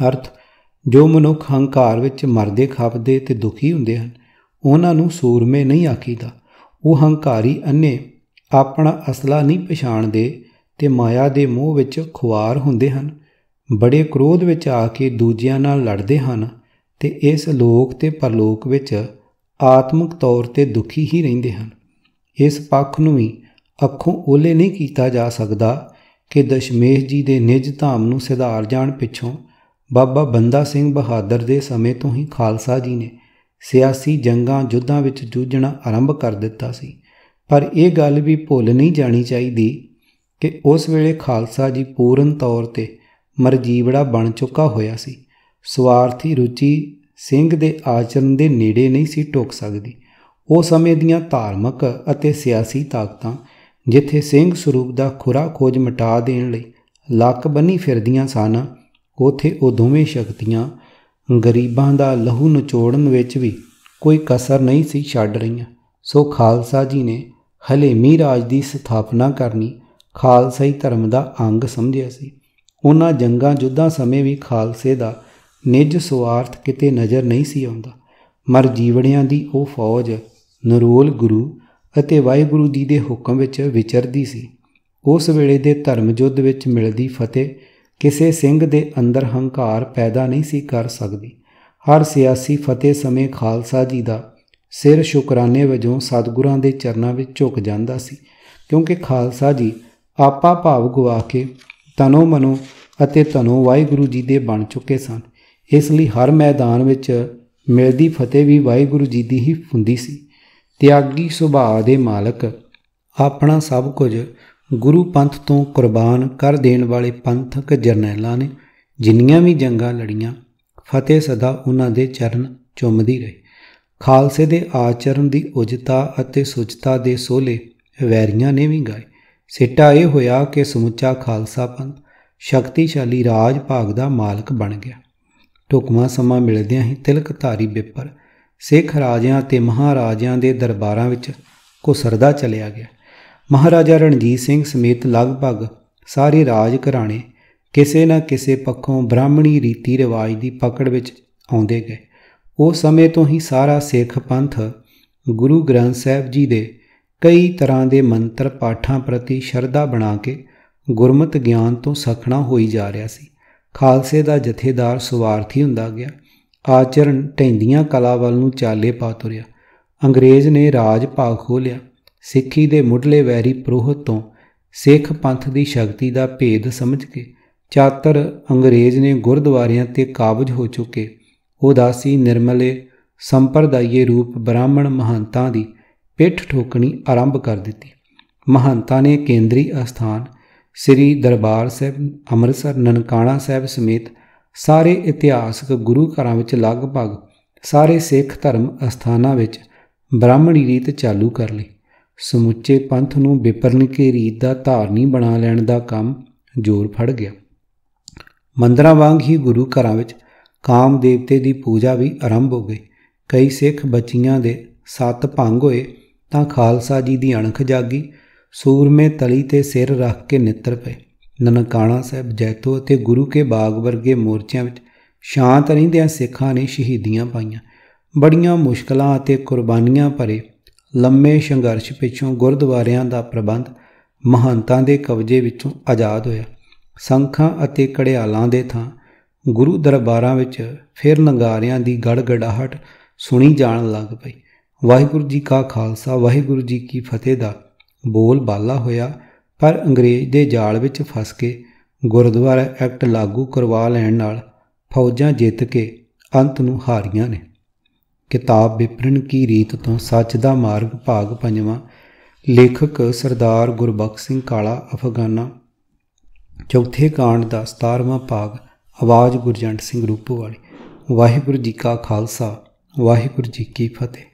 Speaker 1: ਅਰਥ ਜੋ ਮਨੁੱਖ ਹੰਕਾਰ ਵਿੱਚ ਮਰਦੇ ਖਾਪਦੇ ਤੇ ਦੁਖੀ ਹੁੰਦੇ ਹਨ ਉਹਨਾਂ ਨੂੰ ਸੂਰਮੇ ਨਹੀਂ ਆਖੀਦਾ ਉਹ ਹੰਕਾਰੀ ਅੰਨੇ ਆਪਣਾ ਅਸਲਾ ਨਹੀਂ ਪਛਾਣਦੇ ਤੇ ਮਾਇਆ ਦੇ ਮੋਹ ਵਿੱਚ ਖੁਆਰ ਹੁੰਦੇ ਹਨ ਬੜੇ ਕ੍ਰੋਧ ਵਿੱਚ ਆ ਕੇ ਦੂਜਿਆਂ ਨਾਲ ਲੜਦੇ ਹਨ ਤੇ ਇਸ ਲੋਕ ਤੇ ਪਰਲੋਕ ਵਿੱਚ ਆਤਮਿਕ ਤੌਰ ਤੇ ਦੁਖੀ ਹੀ ਰਹਿੰਦੇ ਹਨ ਇਸ ਪੱਖ ਨੂੰ ਵੀ ਅੱਖੋਂ ਓਲੇ ਨਹੀਂ ਕੀਤਾ ਜਾ ਸਕਦਾ ਕਿ ਦਸ਼ਮੇਸ਼ ਜੀ ਦੇ ਨਿਜ ਧਾਮ ਨੂੰ ਸਿਧਾਰ ਜਾਣ ਪਿੱਛੋਂ ਬਾਬਾ ਬੰਦਾ ਸਿੰਘ ਬਹਾਦਰ ਦੇ ਸਮੇਂ ਤੋਂ ਹੀ ਖਾਲਸਾ ਜੀ ਨੇ ਸਿਆਸੀ ਜੰਗਾਂ ਜੁੱਧਾਂ ਵਿੱਚ ਜੂਝਣਾ ਆਰੰਭ ਕਰ ਦਿੱਤਾ ਸੀ ਪਰ ਇਹ ਗੱਲ ਵੀ ਭੁੱਲ ਨਹੀਂ ਜਾਣੀ ਚਾਹੀਦੀ ਕਿ ਉਸ ਵੇਲੇ ਖਾਲਸਾ ਜੀ ਪੂਰਨ ਤੌਰ ਤੇ ਮਰਜੀਵੜਾ ਬਣ ਚੁੱਕਾ ਹੋਇਆ ਸੀ ਸਵਾਰਥੀ ਰੁਚੀ ਸਿੰਘ ਦੇ ਆਚਰਣ ਦੇ ਨੇੜੇ ਨਹੀਂ ਸੀ ਟੋਕ ਸਕਦੀ ਉਹ ਸਮੇਂ ਦੀਆਂ ਧਾਰਮਿਕ ਅਤੇ ਸਿਆਸੀ ਤਾਕਤਾਂ ਜਿੱਥੇ ਸਿੰਘ ਸਰੂਪ ਦਾ ਖੁਰਾ ਖੋਜ ਮਿਟਾ ਦੇਣ ਲਈ ਲੱਕ ਬੰਨੀ ਫਿਰਦੀਆਂ ਸਨ ਉਥੇ ਉਹ ਦੋਵੇਂ ਸ਼ਕਤੀਆਂ ਗਰੀਬਾਂ ਦਾ ਲਹੂ ਨਚੋੜਨ ਵਿੱਚ ਵੀ ਕੋਈ ਕਸਰ ਨਹੀਂ ਸੀ ਛੱਡ ਰਹੀਆਂ ਸੋ ਖਾਲਸਾ ਜੀ ਨੇ ਹਲੇ ਮੀਰਾਜ ਦੀ ਸਥਾਪਨਾ ਕਰਨੀ ਖਾਲਸਾਈ ਧਰਮ ਦਾ ਅੰਗ ਸਮਝਿਆ ਸੀ ਉਹਨਾਂ ਜੰਗਾਂ ਜੁੱਧਾਂ ਸਮੇਂ ਵੀ ਖਾਲਸੇ ਦਾ ਨਿੱਜ ਸਵਾਰਥ ਕਿਤੇ ਨਜ਼ਰ ਨਹੀਂ ਸੀ ਆਉਂਦਾ ਮਰ ਜੀਵੜਿਆਂ ਦੀ ਉਹ ਫੌਜ ਨਰੋਲ ਗੁਰੂ ਅਤੇ ਵਾਹਿਗੁਰੂ ਜੀ ਦੇ ਹੁਕਮ ਵਿੱਚ ਵਿਚਰਦੀ ਸੀ ਉਸ ਵੇਲੇ ਦੇ ਧਰਮ ਯੁੱਧ ਵਿੱਚ ਮਿਲਦੀ ਫਤਿਹ ਕਿਸੇ ਸਿੰਘ ਦੇ ਅੰਦਰ ਹੰਕਾਰ ਪੈਦਾ ਨਹੀਂ ਸੀ ਕਰ ਸਕਦੀ ਹਰ ਸਿਆਸੀ ਫਤਿਹ ਸਮੇਂ ਖਾਲਸਾ ਜੀ ਦਾ ਸਿਰ ਸ਼ੁਕਰਾਨੇ ਵਜੋਂ ਸਤਿਗੁਰਾਂ ਦੇ ਚਰਨਾਂ ਵਿੱਚ ਝੁਕ ਜਾਂਦਾ ਸੀ ਕਿਉਂਕਿ ਖਾਲਸਾ ਜੀ ਆਪਾ ਭਾਵ ਗਵਾ ਕੇ ਤਨੋ ਮਨੋ ਅਤੇ ਤਨੋ ਵਾਹਿਗੁਰੂ ਜੀ ਦੇ ਬਣ ਚੁੱਕੇ ਸਨ ਇਸ ਲਈ ਹਰ ਮੈਦਾਨ ਵਿੱਚ ਮਿਲਦੀ ਫਤਿਹ ਵੀ ਵਾਹਿਗੁਰੂ ਜੀ ਦੀ ਹੀ ਹੁੰਦੀ ਸੀ ਤਿਆਗੀ ਸੁਭਾਅ ਦੇ ਮਾਲਕ ਆਪਣਾ ਸਭ ਕੁਝ ਗੁਰੂ ਪੰਥ ਤੋਂ ਕੁਰਬਾਨ ਕਰ ਦੇਣ ਵਾਲੇ ਪੰਥਕ ਜਰਨੈਲਾਂ ਨੇ ਜਿੰਨੀਆਂ ਵੀ ਜੰਗਾਂ ਲੜੀਆਂ ਫਤਿਹ ਸਦਾ ਉਹਨਾਂ ਦੇ ਚਰਨ ਚੁੰਮਦੀ ਰਹੀ ਖਾਲਸੇ ਦੇ ਆਚਰਣ ਦੀ ਉਜਤਾ ਅਤੇ ਸੁਚਤਾ ਦੇ ਸੋਲੇ ਵੈਰੀਆਂ ਨੇ ਵੀ ਗਾਏ ਸਿੱਟਾ ਇਹ ਹੋਇਆ ਕਿ ਸਮੁੱਚਾ ਖਾਲਸਾ ਪੰਥ ਸ਼ਕਤੀਸ਼ਾਲੀ ਰਾਜ ਭਾਗ ਦਾ ਮਾਲਕ ਬਣ ਗਿਆ ਟੁਕਮਾ ਸਮਾਂ ਮਿਲਦਿਆਂ ਹੀ ਤਿਲਕਧਾਰੀ ਵਿਪਰ ਸਿੱਖ ਰਾਜਿਆਂ ਤੇ ਮਹਾਰਾਜਿਆਂ ਦੇ ਦਰਬਾਰਾਂ ਵਿੱਚ ਘੁਸਰਦਾ ਚਲਿਆ ਗਿਆ ਮਹਾਰਾਜਾ ਰਣਜੀਤ ਸਿੰਘ ਸਮੇਤ ਲਗਭਗ ਸਾਰੇ ਰਾਜ ਘਰਾਣੇ ਕਿਸੇ ਨਾ ਕਿਸੇ ਪੱਖੋਂ ਬ੍ਰਾਹਮਣੀ ਰੀਤੀ ਰਿਵਾਜ ਦੀ ਪਕੜ ਵਿੱਚ ਆਉਂਦੇ ਗਏ ਉਹ ਸਮੇਂ ਤੋਂ ਹੀ ਸਾਰਾ ਸਿੱਖ ਪੰਥ ਗੁਰੂ ਗ੍ਰੰਥ ਸਾਹਿਬ ਜੀ ਦੇ ਕਈ ਤਰ੍ਹਾਂ ਦੇ ਮੰਤਰ ਪਾਠਾਂ ਪ੍ਰਤੀ ਸ਼ਰਧਾ ਬਣਾ ਕੇ ਗੁਰਮਤ ਗਿਆਨ ਤੋਂ ਸਖਣਾ ਹੋਈ ਜਾ ਰਿਹਾ ਸੀ ਖਾਲਸੇ ਦਾ ਜਥੇਦਾਰ ਸਵਾਰਥੀ ਹੁੰਦਾ ਗਿਆ ਆਚਰਣ ਟੈਂਦੀਆਂ ਕਲਾ ਵੱਲ ਨੂੰ ਚਾਲੇ ਪਾ ਤੁਰਿਆ ਅੰਗਰੇਜ਼ ਨੇ ਰਾਜ ਭਾਗ ਖੋਲਿਆ ਸਿੱਖੀ ਦੇ ਮੁੱਢਲੇ ਵੈਰੀ ਪ੍ਰੋਹਤ ਤੋਂ ਸਿੱਖ ਪੰਥ ਦੀ ਸ਼ਕਤੀ ਦਾ ਭੇਦ ਸਮਝ ਕੇ ਚਾਤਰ ਅੰਗਰੇਜ਼ ਨੇ ਗੁਰਦੁਆਰਿਆਂ ਤੇ ਕਾਬਜ ਹੋ ਚੁੱਕੇ ਉਦਾਸੀ ਨਿਰਮਲੇ ਸੰਪਰਦਾਈਏ ਰੂਪ ਬ੍ਰਾਹਮਣ ਮਹੰਤਾਂ ਦੀ ਪਿੱਠ ਠੋਕਣੀ ਆਰੰਭ ਕਰ ਦਿੱਤੀ ਮਹੰਤਾ ਨੇ ਕੇਂਦਰੀ ਅਸਥਾਨ ਸ੍ਰੀ ਦਰਬਾਰ ਸਾਹਿਬ ਅੰਮ੍ਰਿਤਸਰ ਨਨਕਾਣਾ ਸਾਹਿਬ ਸਮੇਤ ਸਾਰੇ ਇਤਿਹਾਸਕ ਗੁਰੂ ਘਰਾਂ ਵਿੱਚ ਲਗਭਗ ਸਾਰੇ ਸਿੱਖ ਧਰਮ ਅਸਥਾਨਾਂ ਵਿੱਚ ਬ੍ਰਾਹਮਣੀ ਰੀਤ ਚਾਲੂ ਕਰ ਲਈ ਸਮੁੱਚੇ ਪੰਥ ਨੂੰ ਕੇ ਰੀਤ ਦਾ ਧਾਰਨੀ ਬਣਾ ਲੈਣ ਦਾ ਕੰਮ ਜ਼ੋਰ ਫੜ ਗਿਆ ਮੰਦਰਾਂ ਵਾਂਗ ਹੀ ਗੁਰੂ ਘਰਾਂ ਵਿੱਚ ਕਾਮ ਦੇਵਤੇ ਦੀ ਪੂਜਾ ਵੀ ਆਰੰਭ ਹੋ ਗਈ ਕਈ ਸਿੱਖ ਬੱਚੀਆਂ ਦੇ ਸੱਤ ਭੰਗ ਹੋਏ ਤਾਂ ਖਾਲਸਾ ਜੀ ਦੀ ਅਣਖ ਜਾਗੀ ਸੂਰਮੇ ਤਲੀ ਤੇ ਸਿਰ ਰੱਖ ਕੇ ਨਿੱਤਰ ਪਏ ਨਨਕਾਣਾ ਸਾਹਿਬ ਜੈਤੋ ਅਤੇ ਗੁਰੂ ਕੇ ਬਾਗ ਵਰਗੇ ਮੋਰਚਿਆਂ ਵਿੱਚ ਸ਼ਾਂਤ ਰਹਿੰਦਿਆਂ ਸਿੱਖਾਂ ਨੇ ਸ਼ਹੀਦੀਆਂ ਪਾਈਆਂ ਬੜੀਆਂ ਮੁਸ਼ਕਲਾਂ ਅਤੇ ਕੁਰਬਾਨੀਆਂ ਭਰੇ ਲੰਮੇ ਸੰਘਰਸ਼ ਪਿੱਛੋਂ ਗੁਰਦੁਆਰਿਆਂ ਦਾ ਪ੍ਰਬੰਧ ਮਹੰਤਾਂ ਦੇ ਕਬਜ਼ੇ ਵਿੱਚੋਂ ਆਜ਼ਾਦ ਹੋਇਆ ਸੰਖਾਂ ਅਤੇ ਕੜਿਆਲਾਂ ਦੇ ਥਾਂ ਗੁਰੂ ਦਰਬਾਰਾਂ ਵਿੱਚ ਫਿਰ ਨੰਗਾਰਿਆਂ ਦੀ ਗੜਗੜਾਹਟ ਸੁਣੀ ਜਾਣ ਲੱਗ ਪਈ ਵਾਹਿਗੁਰੂ ਜੀ ਕਾ ਖਾਲਸਾ ਵਾਹਿਗੁਰੂ ਜੀ ਕੀ ਫਤਿਹ ਦਾ ਬੋਲ ਬਾਲਾ ਹੋਇਆ ਪਰ ਅੰਗਰੇਜ਼ ਦੇ ਜਾਲ ਵਿੱਚ ਫਸ ਕੇ ਗੁਰਦੁਆਰਾ ਐਕਟ ਲਾਗੂ ਕਰਵਾ ਲੈਣ ਨਾਲ ਫੌਜਾਂ ਜਿੱਤ ਕੇ ਅੰਤ ਨੂੰ ਹਾਰੀਆਂ ਨੇ ਕਿਤਾਬ ਵਿਪਰਨ ਕੀ ਰੀਤ ਤੋਂ ਸੱਚ ਦਾ ਮਾਰਗ ਭਾਗ ਪੰਜਵਾਂ ਲੇਖਕ ਸਰਦਾਰ ਗੁਰਬਖਸ਼ ਸਿੰਘ ਕਾਲਾ ਅਫਗਾਨਾ ਚੌਥੇ ਕਾਂਡ ਦਾ 17ਵਾਂ ਭਾਗ ਆਵਾਜ਼ ਗੁਰਜੰਟ ਸਿੰਘ ਰੂਪੋ ਵਾਲੀ ਵਾਹਿਗੁਰੂ ਜੀ ਕਾ ਖਾਲਸਾ ਵਾਹਿਗੁਰੂ ਜੀ ਕੀ ਫਤਿਹ